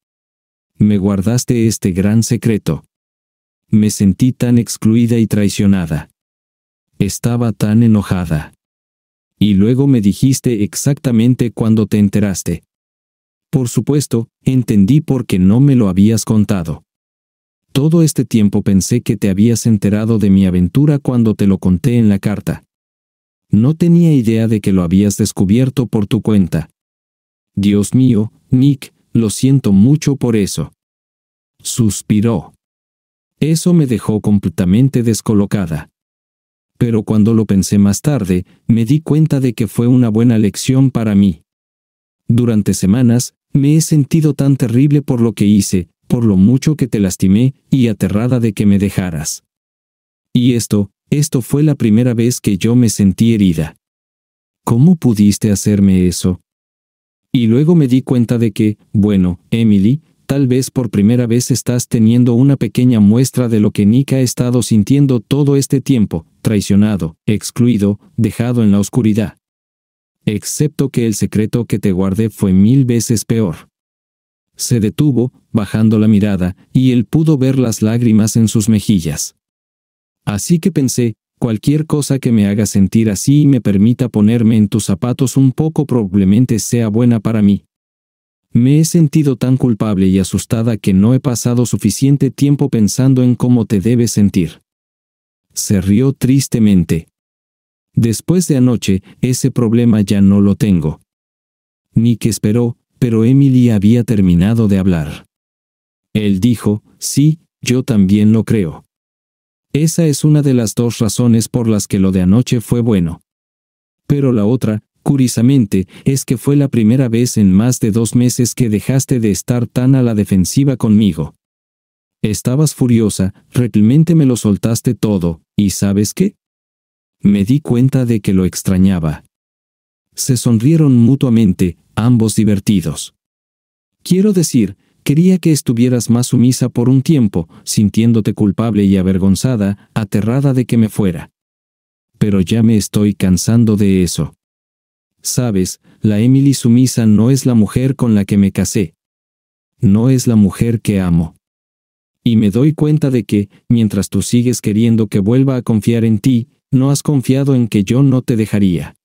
Me guardaste este gran secreto. Me sentí tan excluida y traicionada. Estaba tan enojada y luego me dijiste exactamente cuándo te enteraste. Por supuesto, entendí por qué no me lo habías contado. Todo este tiempo pensé que te habías enterado de mi aventura cuando te lo conté en la carta. No tenía idea de que lo habías descubierto por tu cuenta. Dios mío, Nick, lo siento mucho por eso. Suspiró. Eso me dejó completamente descolocada pero cuando lo pensé más tarde, me di cuenta de que fue una buena lección para mí. Durante semanas, me he sentido tan terrible por lo que hice, por lo mucho que te lastimé, y aterrada de que me dejaras. Y esto, esto fue la primera vez que yo me sentí herida. ¿Cómo pudiste hacerme eso? Y luego me di cuenta de que, bueno, Emily, tal vez por primera vez estás teniendo una pequeña muestra de lo que Nick ha estado sintiendo todo este tiempo, traicionado, excluido, dejado en la oscuridad. Excepto que el secreto que te guardé fue mil veces peor. Se detuvo, bajando la mirada, y él pudo ver las lágrimas en sus mejillas. Así que pensé, cualquier cosa que me haga sentir así y me permita ponerme en tus zapatos un poco probablemente sea buena para mí, me he sentido tan culpable y asustada que no he pasado suficiente tiempo pensando en cómo te debes sentir. Se rió tristemente. Después de anoche, ese problema ya no lo tengo. Nick esperó, pero Emily había terminado de hablar. Él dijo, sí, yo también lo creo. Esa es una de las dos razones por las que lo de anoche fue bueno. Pero la otra, Curiosamente, es que fue la primera vez en más de dos meses que dejaste de estar tan a la defensiva conmigo. Estabas furiosa, realmente me lo soltaste todo, y ¿sabes qué? Me di cuenta de que lo extrañaba. Se sonrieron mutuamente, ambos divertidos. Quiero decir, quería que estuvieras más sumisa por un tiempo, sintiéndote culpable y avergonzada, aterrada de que me fuera. Pero ya me estoy cansando de eso. Sabes, la Emily sumisa no es la mujer con la que me casé. No es la mujer que amo. Y me doy cuenta de que, mientras tú sigues queriendo que vuelva a confiar en ti, no has confiado en que yo no te dejaría.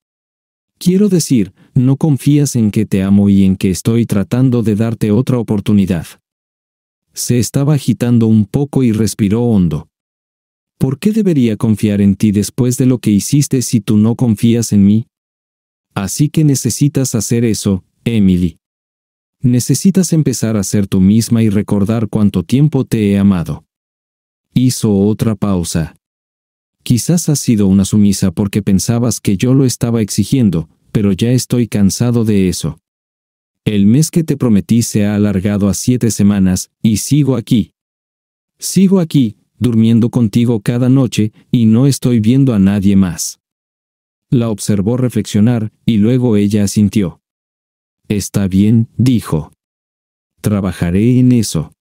Quiero decir, no confías en que te amo y en que estoy tratando de darte otra oportunidad. Se estaba agitando un poco y respiró hondo. ¿Por qué debería confiar en ti después de lo que hiciste si tú no confías en mí? Así que necesitas hacer eso, Emily. Necesitas empezar a ser tú misma y recordar cuánto tiempo te he amado. Hizo otra pausa. Quizás has sido una sumisa porque pensabas que yo lo estaba exigiendo, pero ya estoy cansado de eso. El mes que te prometí se ha alargado a siete semanas, y sigo aquí. Sigo aquí, durmiendo contigo cada noche, y no estoy viendo a nadie más. La observó reflexionar, y luego ella asintió. Está bien, dijo. Trabajaré en eso.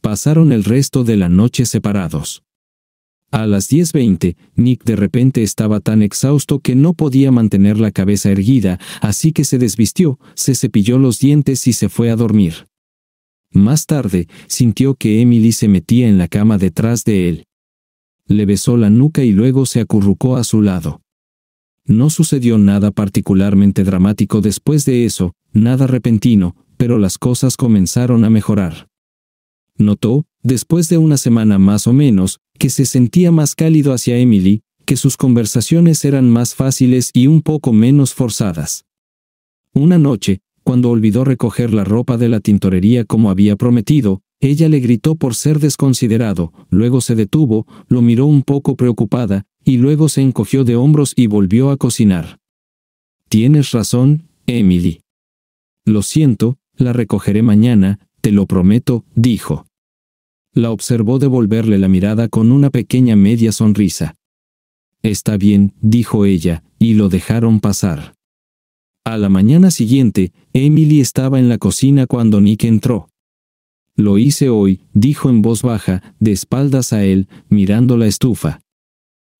Pasaron el resto de la noche separados. A las 10.20, Nick de repente estaba tan exhausto que no podía mantener la cabeza erguida, así que se desvistió, se cepilló los dientes y se fue a dormir. Más tarde, sintió que Emily se metía en la cama detrás de él. Le besó la nuca y luego se acurrucó a su lado. No sucedió nada particularmente dramático después de eso, nada repentino, pero las cosas comenzaron a mejorar. Notó, después de una semana más o menos, que se sentía más cálido hacia Emily, que sus conversaciones eran más fáciles y un poco menos forzadas. Una noche, cuando olvidó recoger la ropa de la tintorería como había prometido, ella le gritó por ser desconsiderado, luego se detuvo, lo miró un poco preocupada, y luego se encogió de hombros y volvió a cocinar. Tienes razón, Emily. Lo siento, la recogeré mañana, te lo prometo, dijo. La observó devolverle la mirada con una pequeña media sonrisa. Está bien, dijo ella, y lo dejaron pasar. A la mañana siguiente, Emily estaba en la cocina cuando Nick entró. Lo hice hoy, dijo en voz baja, de espaldas a él, mirando la estufa.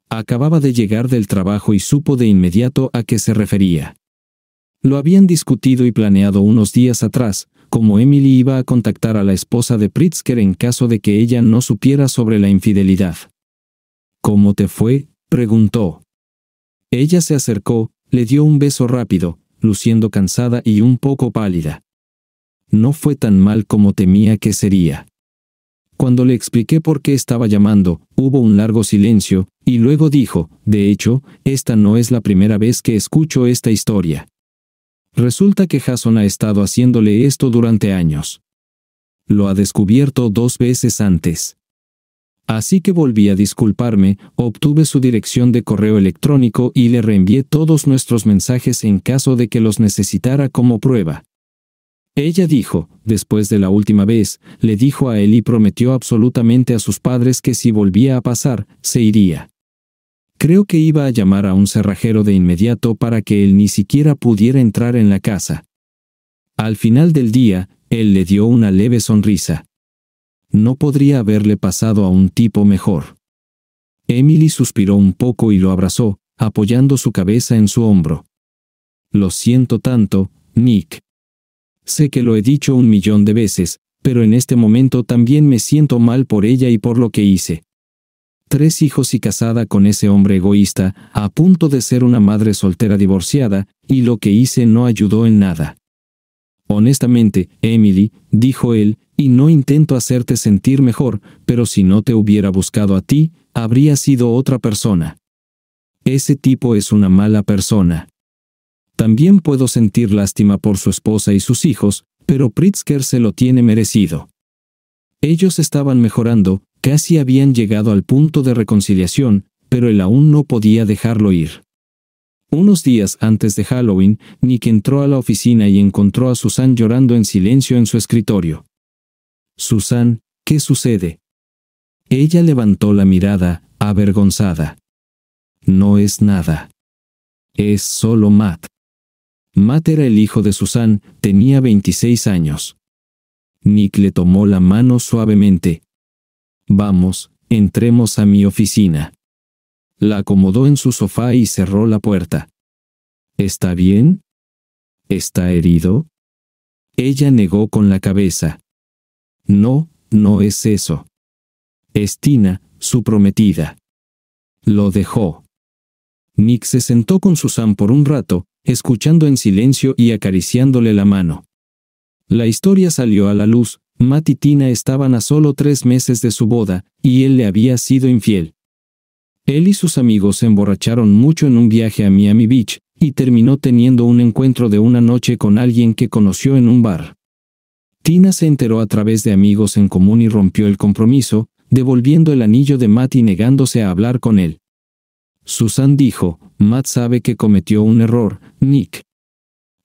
Acababa de llegar del trabajo y supo de inmediato a qué se refería. Lo habían discutido y planeado unos días atrás, como Emily iba a contactar a la esposa de Pritzker en caso de que ella no supiera sobre la infidelidad. ¿Cómo te fue? preguntó. Ella se acercó, le dio un beso rápido, luciendo cansada y un poco pálida. No fue tan mal como temía que sería. Cuando le expliqué por qué estaba llamando, hubo un largo silencio, y luego dijo, de hecho, esta no es la primera vez que escucho esta historia. Resulta que Jason ha estado haciéndole esto durante años. Lo ha descubierto dos veces antes. Así que volví a disculparme, obtuve su dirección de correo electrónico y le reenvié todos nuestros mensajes en caso de que los necesitara como prueba. Ella dijo, después de la última vez, le dijo a él y prometió absolutamente a sus padres que si volvía a pasar, se iría. Creo que iba a llamar a un cerrajero de inmediato para que él ni siquiera pudiera entrar en la casa. Al final del día, él le dio una leve sonrisa. No podría haberle pasado a un tipo mejor. Emily suspiró un poco y lo abrazó, apoyando su cabeza en su hombro. Lo siento tanto, Nick. Sé que lo he dicho un millón de veces, pero en este momento también me siento mal por ella y por lo que hice. Tres hijos y casada con ese hombre egoísta, a punto de ser una madre soltera divorciada, y lo que hice no ayudó en nada. Honestamente, Emily, dijo él, y no intento hacerte sentir mejor, pero si no te hubiera buscado a ti, habría sido otra persona. Ese tipo es una mala persona. También puedo sentir lástima por su esposa y sus hijos, pero Pritzker se lo tiene merecido. Ellos estaban mejorando, casi habían llegado al punto de reconciliación, pero él aún no podía dejarlo ir. Unos días antes de Halloween, Nick entró a la oficina y encontró a Susan llorando en silencio en su escritorio. Susan, ¿qué sucede? Ella levantó la mirada, avergonzada. No es nada. Es solo Matt. Matt era el hijo de Susan, tenía 26 años. Nick le tomó la mano suavemente. Vamos, entremos a mi oficina. La acomodó en su sofá y cerró la puerta. ¿Está bien? ¿Está herido? Ella negó con la cabeza. No, no es eso. Es Tina, su prometida. Lo dejó. Nick se sentó con Susan por un rato, escuchando en silencio y acariciándole la mano. La historia salió a la luz, Matt y Tina estaban a solo tres meses de su boda, y él le había sido infiel. Él y sus amigos se emborracharon mucho en un viaje a Miami Beach, y terminó teniendo un encuentro de una noche con alguien que conoció en un bar. Tina se enteró a través de amigos en común y rompió el compromiso, devolviendo el anillo de Matt y negándose a hablar con él. Susan dijo, Matt sabe que cometió un error, Nick.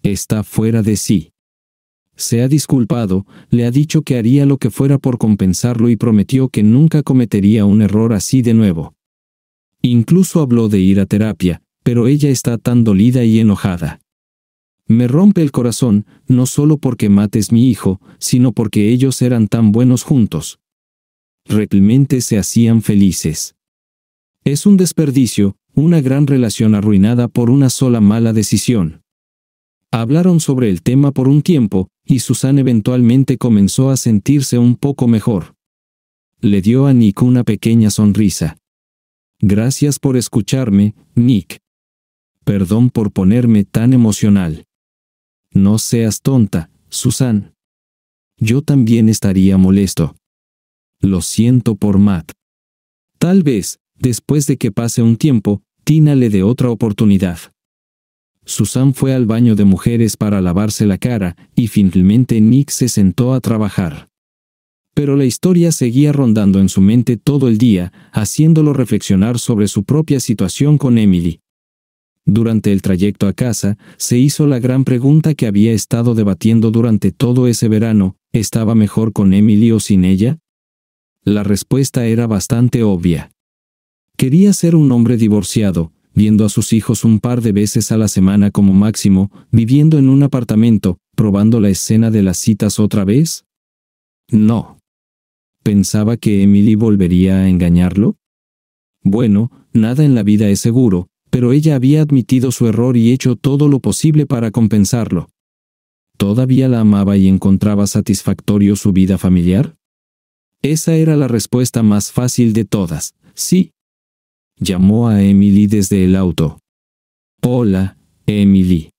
Está fuera de sí. Se ha disculpado, le ha dicho que haría lo que fuera por compensarlo y prometió que nunca cometería un error así de nuevo. Incluso habló de ir a terapia, pero ella está tan dolida y enojada. Me rompe el corazón, no solo porque Matt es mi hijo, sino porque ellos eran tan buenos juntos. Realmente se hacían felices. Es un desperdicio, una gran relación arruinada por una sola mala decisión. Hablaron sobre el tema por un tiempo, y Susan eventualmente comenzó a sentirse un poco mejor. Le dio a Nick una pequeña sonrisa. Gracias por escucharme, Nick. Perdón por ponerme tan emocional. No seas tonta, Susan. Yo también estaría molesto. Lo siento por Matt. Tal vez, Después de que pase un tiempo, Tina le dé otra oportunidad. Susan fue al baño de mujeres para lavarse la cara, y finalmente Nick se sentó a trabajar. Pero la historia seguía rondando en su mente todo el día, haciéndolo reflexionar sobre su propia situación con Emily. Durante el trayecto a casa, se hizo la gran pregunta que había estado debatiendo durante todo ese verano, ¿estaba mejor con Emily o sin ella? La respuesta era bastante obvia. Quería ser un hombre divorciado, viendo a sus hijos un par de veces a la semana como máximo, viviendo en un apartamento, probando la escena de las citas otra vez. No. ¿Pensaba que Emily volvería a engañarlo? Bueno, nada en la vida es seguro, pero ella había admitido su error y hecho todo lo posible para compensarlo. ¿Todavía la amaba y encontraba satisfactorio su vida familiar? Esa era la respuesta más fácil de todas, sí, llamó a Emily desde el auto. Hola, Emily.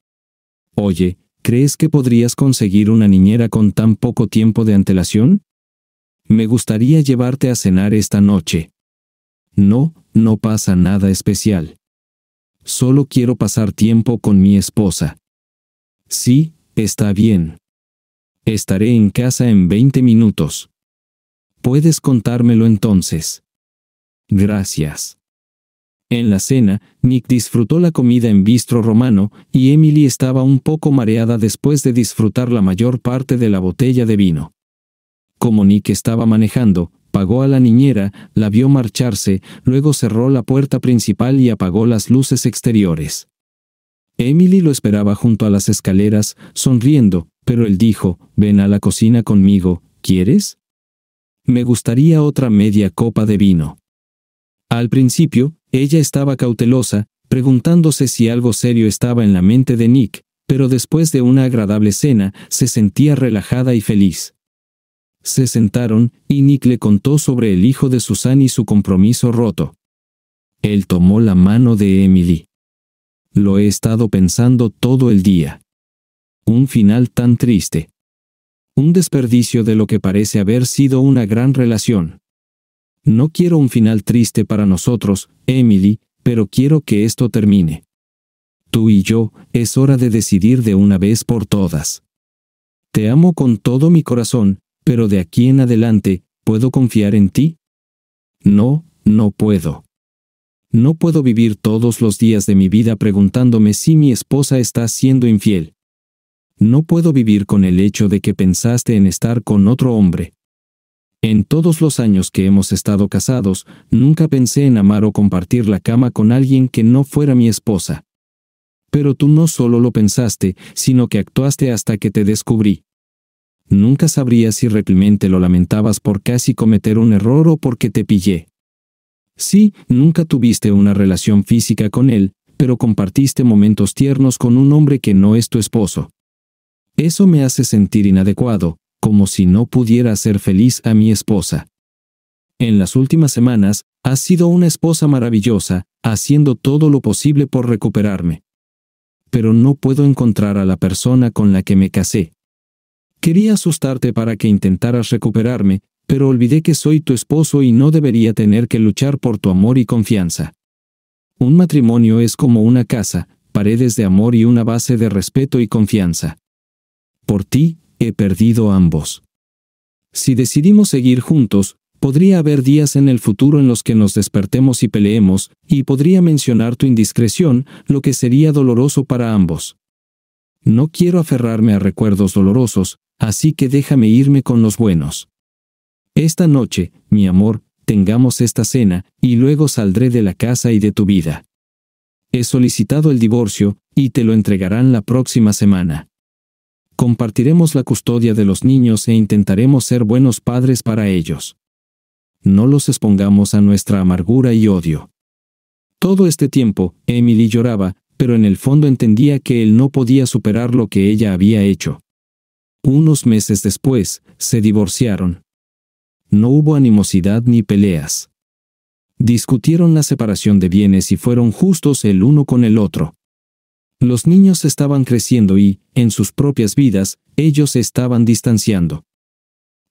Oye, ¿crees que podrías conseguir una niñera con tan poco tiempo de antelación? Me gustaría llevarte a cenar esta noche. No, no pasa nada especial. Solo quiero pasar tiempo con mi esposa. Sí, está bien. Estaré en casa en 20 minutos. Puedes contármelo entonces. Gracias. En la cena, Nick disfrutó la comida en bistro romano, y Emily estaba un poco mareada después de disfrutar la mayor parte de la botella de vino. Como Nick estaba manejando, pagó a la niñera, la vio marcharse, luego cerró la puerta principal y apagó las luces exteriores. Emily lo esperaba junto a las escaleras, sonriendo, pero él dijo, ven a la cocina conmigo, ¿quieres? Me gustaría otra media copa de vino. Al principio, ella estaba cautelosa, preguntándose si algo serio estaba en la mente de Nick, pero después de una agradable cena, se sentía relajada y feliz. Se sentaron, y Nick le contó sobre el hijo de Susan y su compromiso roto. Él tomó la mano de Emily. Lo he estado pensando todo el día. Un final tan triste. Un desperdicio de lo que parece haber sido una gran relación. No quiero un final triste para nosotros, Emily, pero quiero que esto termine. Tú y yo, es hora de decidir de una vez por todas. Te amo con todo mi corazón, pero de aquí en adelante, ¿puedo confiar en ti? No, no puedo. No puedo vivir todos los días de mi vida preguntándome si mi esposa está siendo infiel. No puedo vivir con el hecho de que pensaste en estar con otro hombre. En todos los años que hemos estado casados, nunca pensé en amar o compartir la cama con alguien que no fuera mi esposa. Pero tú no solo lo pensaste, sino que actuaste hasta que te descubrí. Nunca sabría si realmente lo lamentabas por casi cometer un error o porque te pillé. Sí, nunca tuviste una relación física con él, pero compartiste momentos tiernos con un hombre que no es tu esposo. Eso me hace sentir inadecuado, como si no pudiera hacer feliz a mi esposa. En las últimas semanas, has sido una esposa maravillosa, haciendo todo lo posible por recuperarme. Pero no puedo encontrar a la persona con la que me casé. Quería asustarte para que intentaras recuperarme, pero olvidé que soy tu esposo y no debería tener que luchar por tu amor y confianza. Un matrimonio es como una casa, paredes de amor y una base de respeto y confianza. Por ti, he perdido ambos. Si decidimos seguir juntos, podría haber días en el futuro en los que nos despertemos y peleemos, y podría mencionar tu indiscreción, lo que sería doloroso para ambos. No quiero aferrarme a recuerdos dolorosos, así que déjame irme con los buenos. Esta noche, mi amor, tengamos esta cena, y luego saldré de la casa y de tu vida. He solicitado el divorcio, y te lo entregarán la próxima semana. Compartiremos la custodia de los niños e intentaremos ser buenos padres para ellos. No los expongamos a nuestra amargura y odio. Todo este tiempo, Emily lloraba, pero en el fondo entendía que él no podía superar lo que ella había hecho. Unos meses después, se divorciaron. No hubo animosidad ni peleas. Discutieron la separación de bienes y fueron justos el uno con el otro. Los niños estaban creciendo y, en sus propias vidas, ellos se estaban distanciando.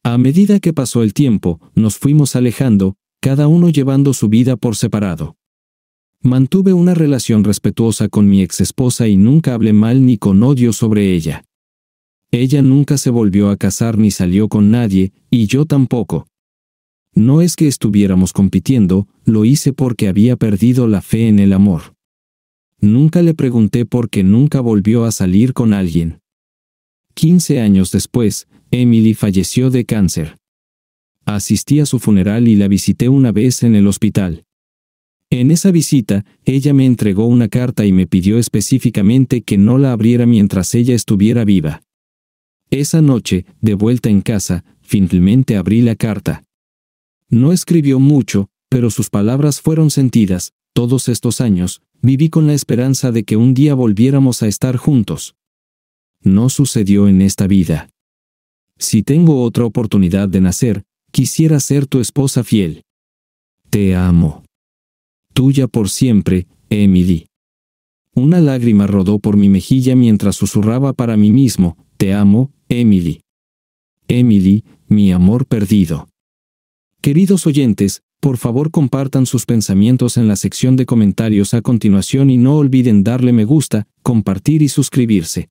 A medida que pasó el tiempo, nos fuimos alejando, cada uno llevando su vida por separado. Mantuve una relación respetuosa con mi exesposa y nunca hablé mal ni con odio sobre ella. Ella nunca se volvió a casar ni salió con nadie, y yo tampoco. No es que estuviéramos compitiendo, lo hice porque había perdido la fe en el amor. Nunca le pregunté por qué nunca volvió a salir con alguien. 15 años después, Emily falleció de cáncer. Asistí a su funeral y la visité una vez en el hospital. En esa visita, ella me entregó una carta y me pidió específicamente que no la abriera mientras ella estuviera viva. Esa noche, de vuelta en casa, finalmente abrí la carta. No escribió mucho, pero sus palabras fueron sentidas, todos estos años, viví con la esperanza de que un día volviéramos a estar juntos. No sucedió en esta vida. Si tengo otra oportunidad de nacer, quisiera ser tu esposa fiel. Te amo. Tuya por siempre, Emily. Una lágrima rodó por mi mejilla mientras susurraba para mí mismo, Te amo, Emily. Emily, mi amor perdido. Queridos oyentes, por favor compartan sus pensamientos en la sección de comentarios a continuación y no olviden darle me gusta, compartir y suscribirse.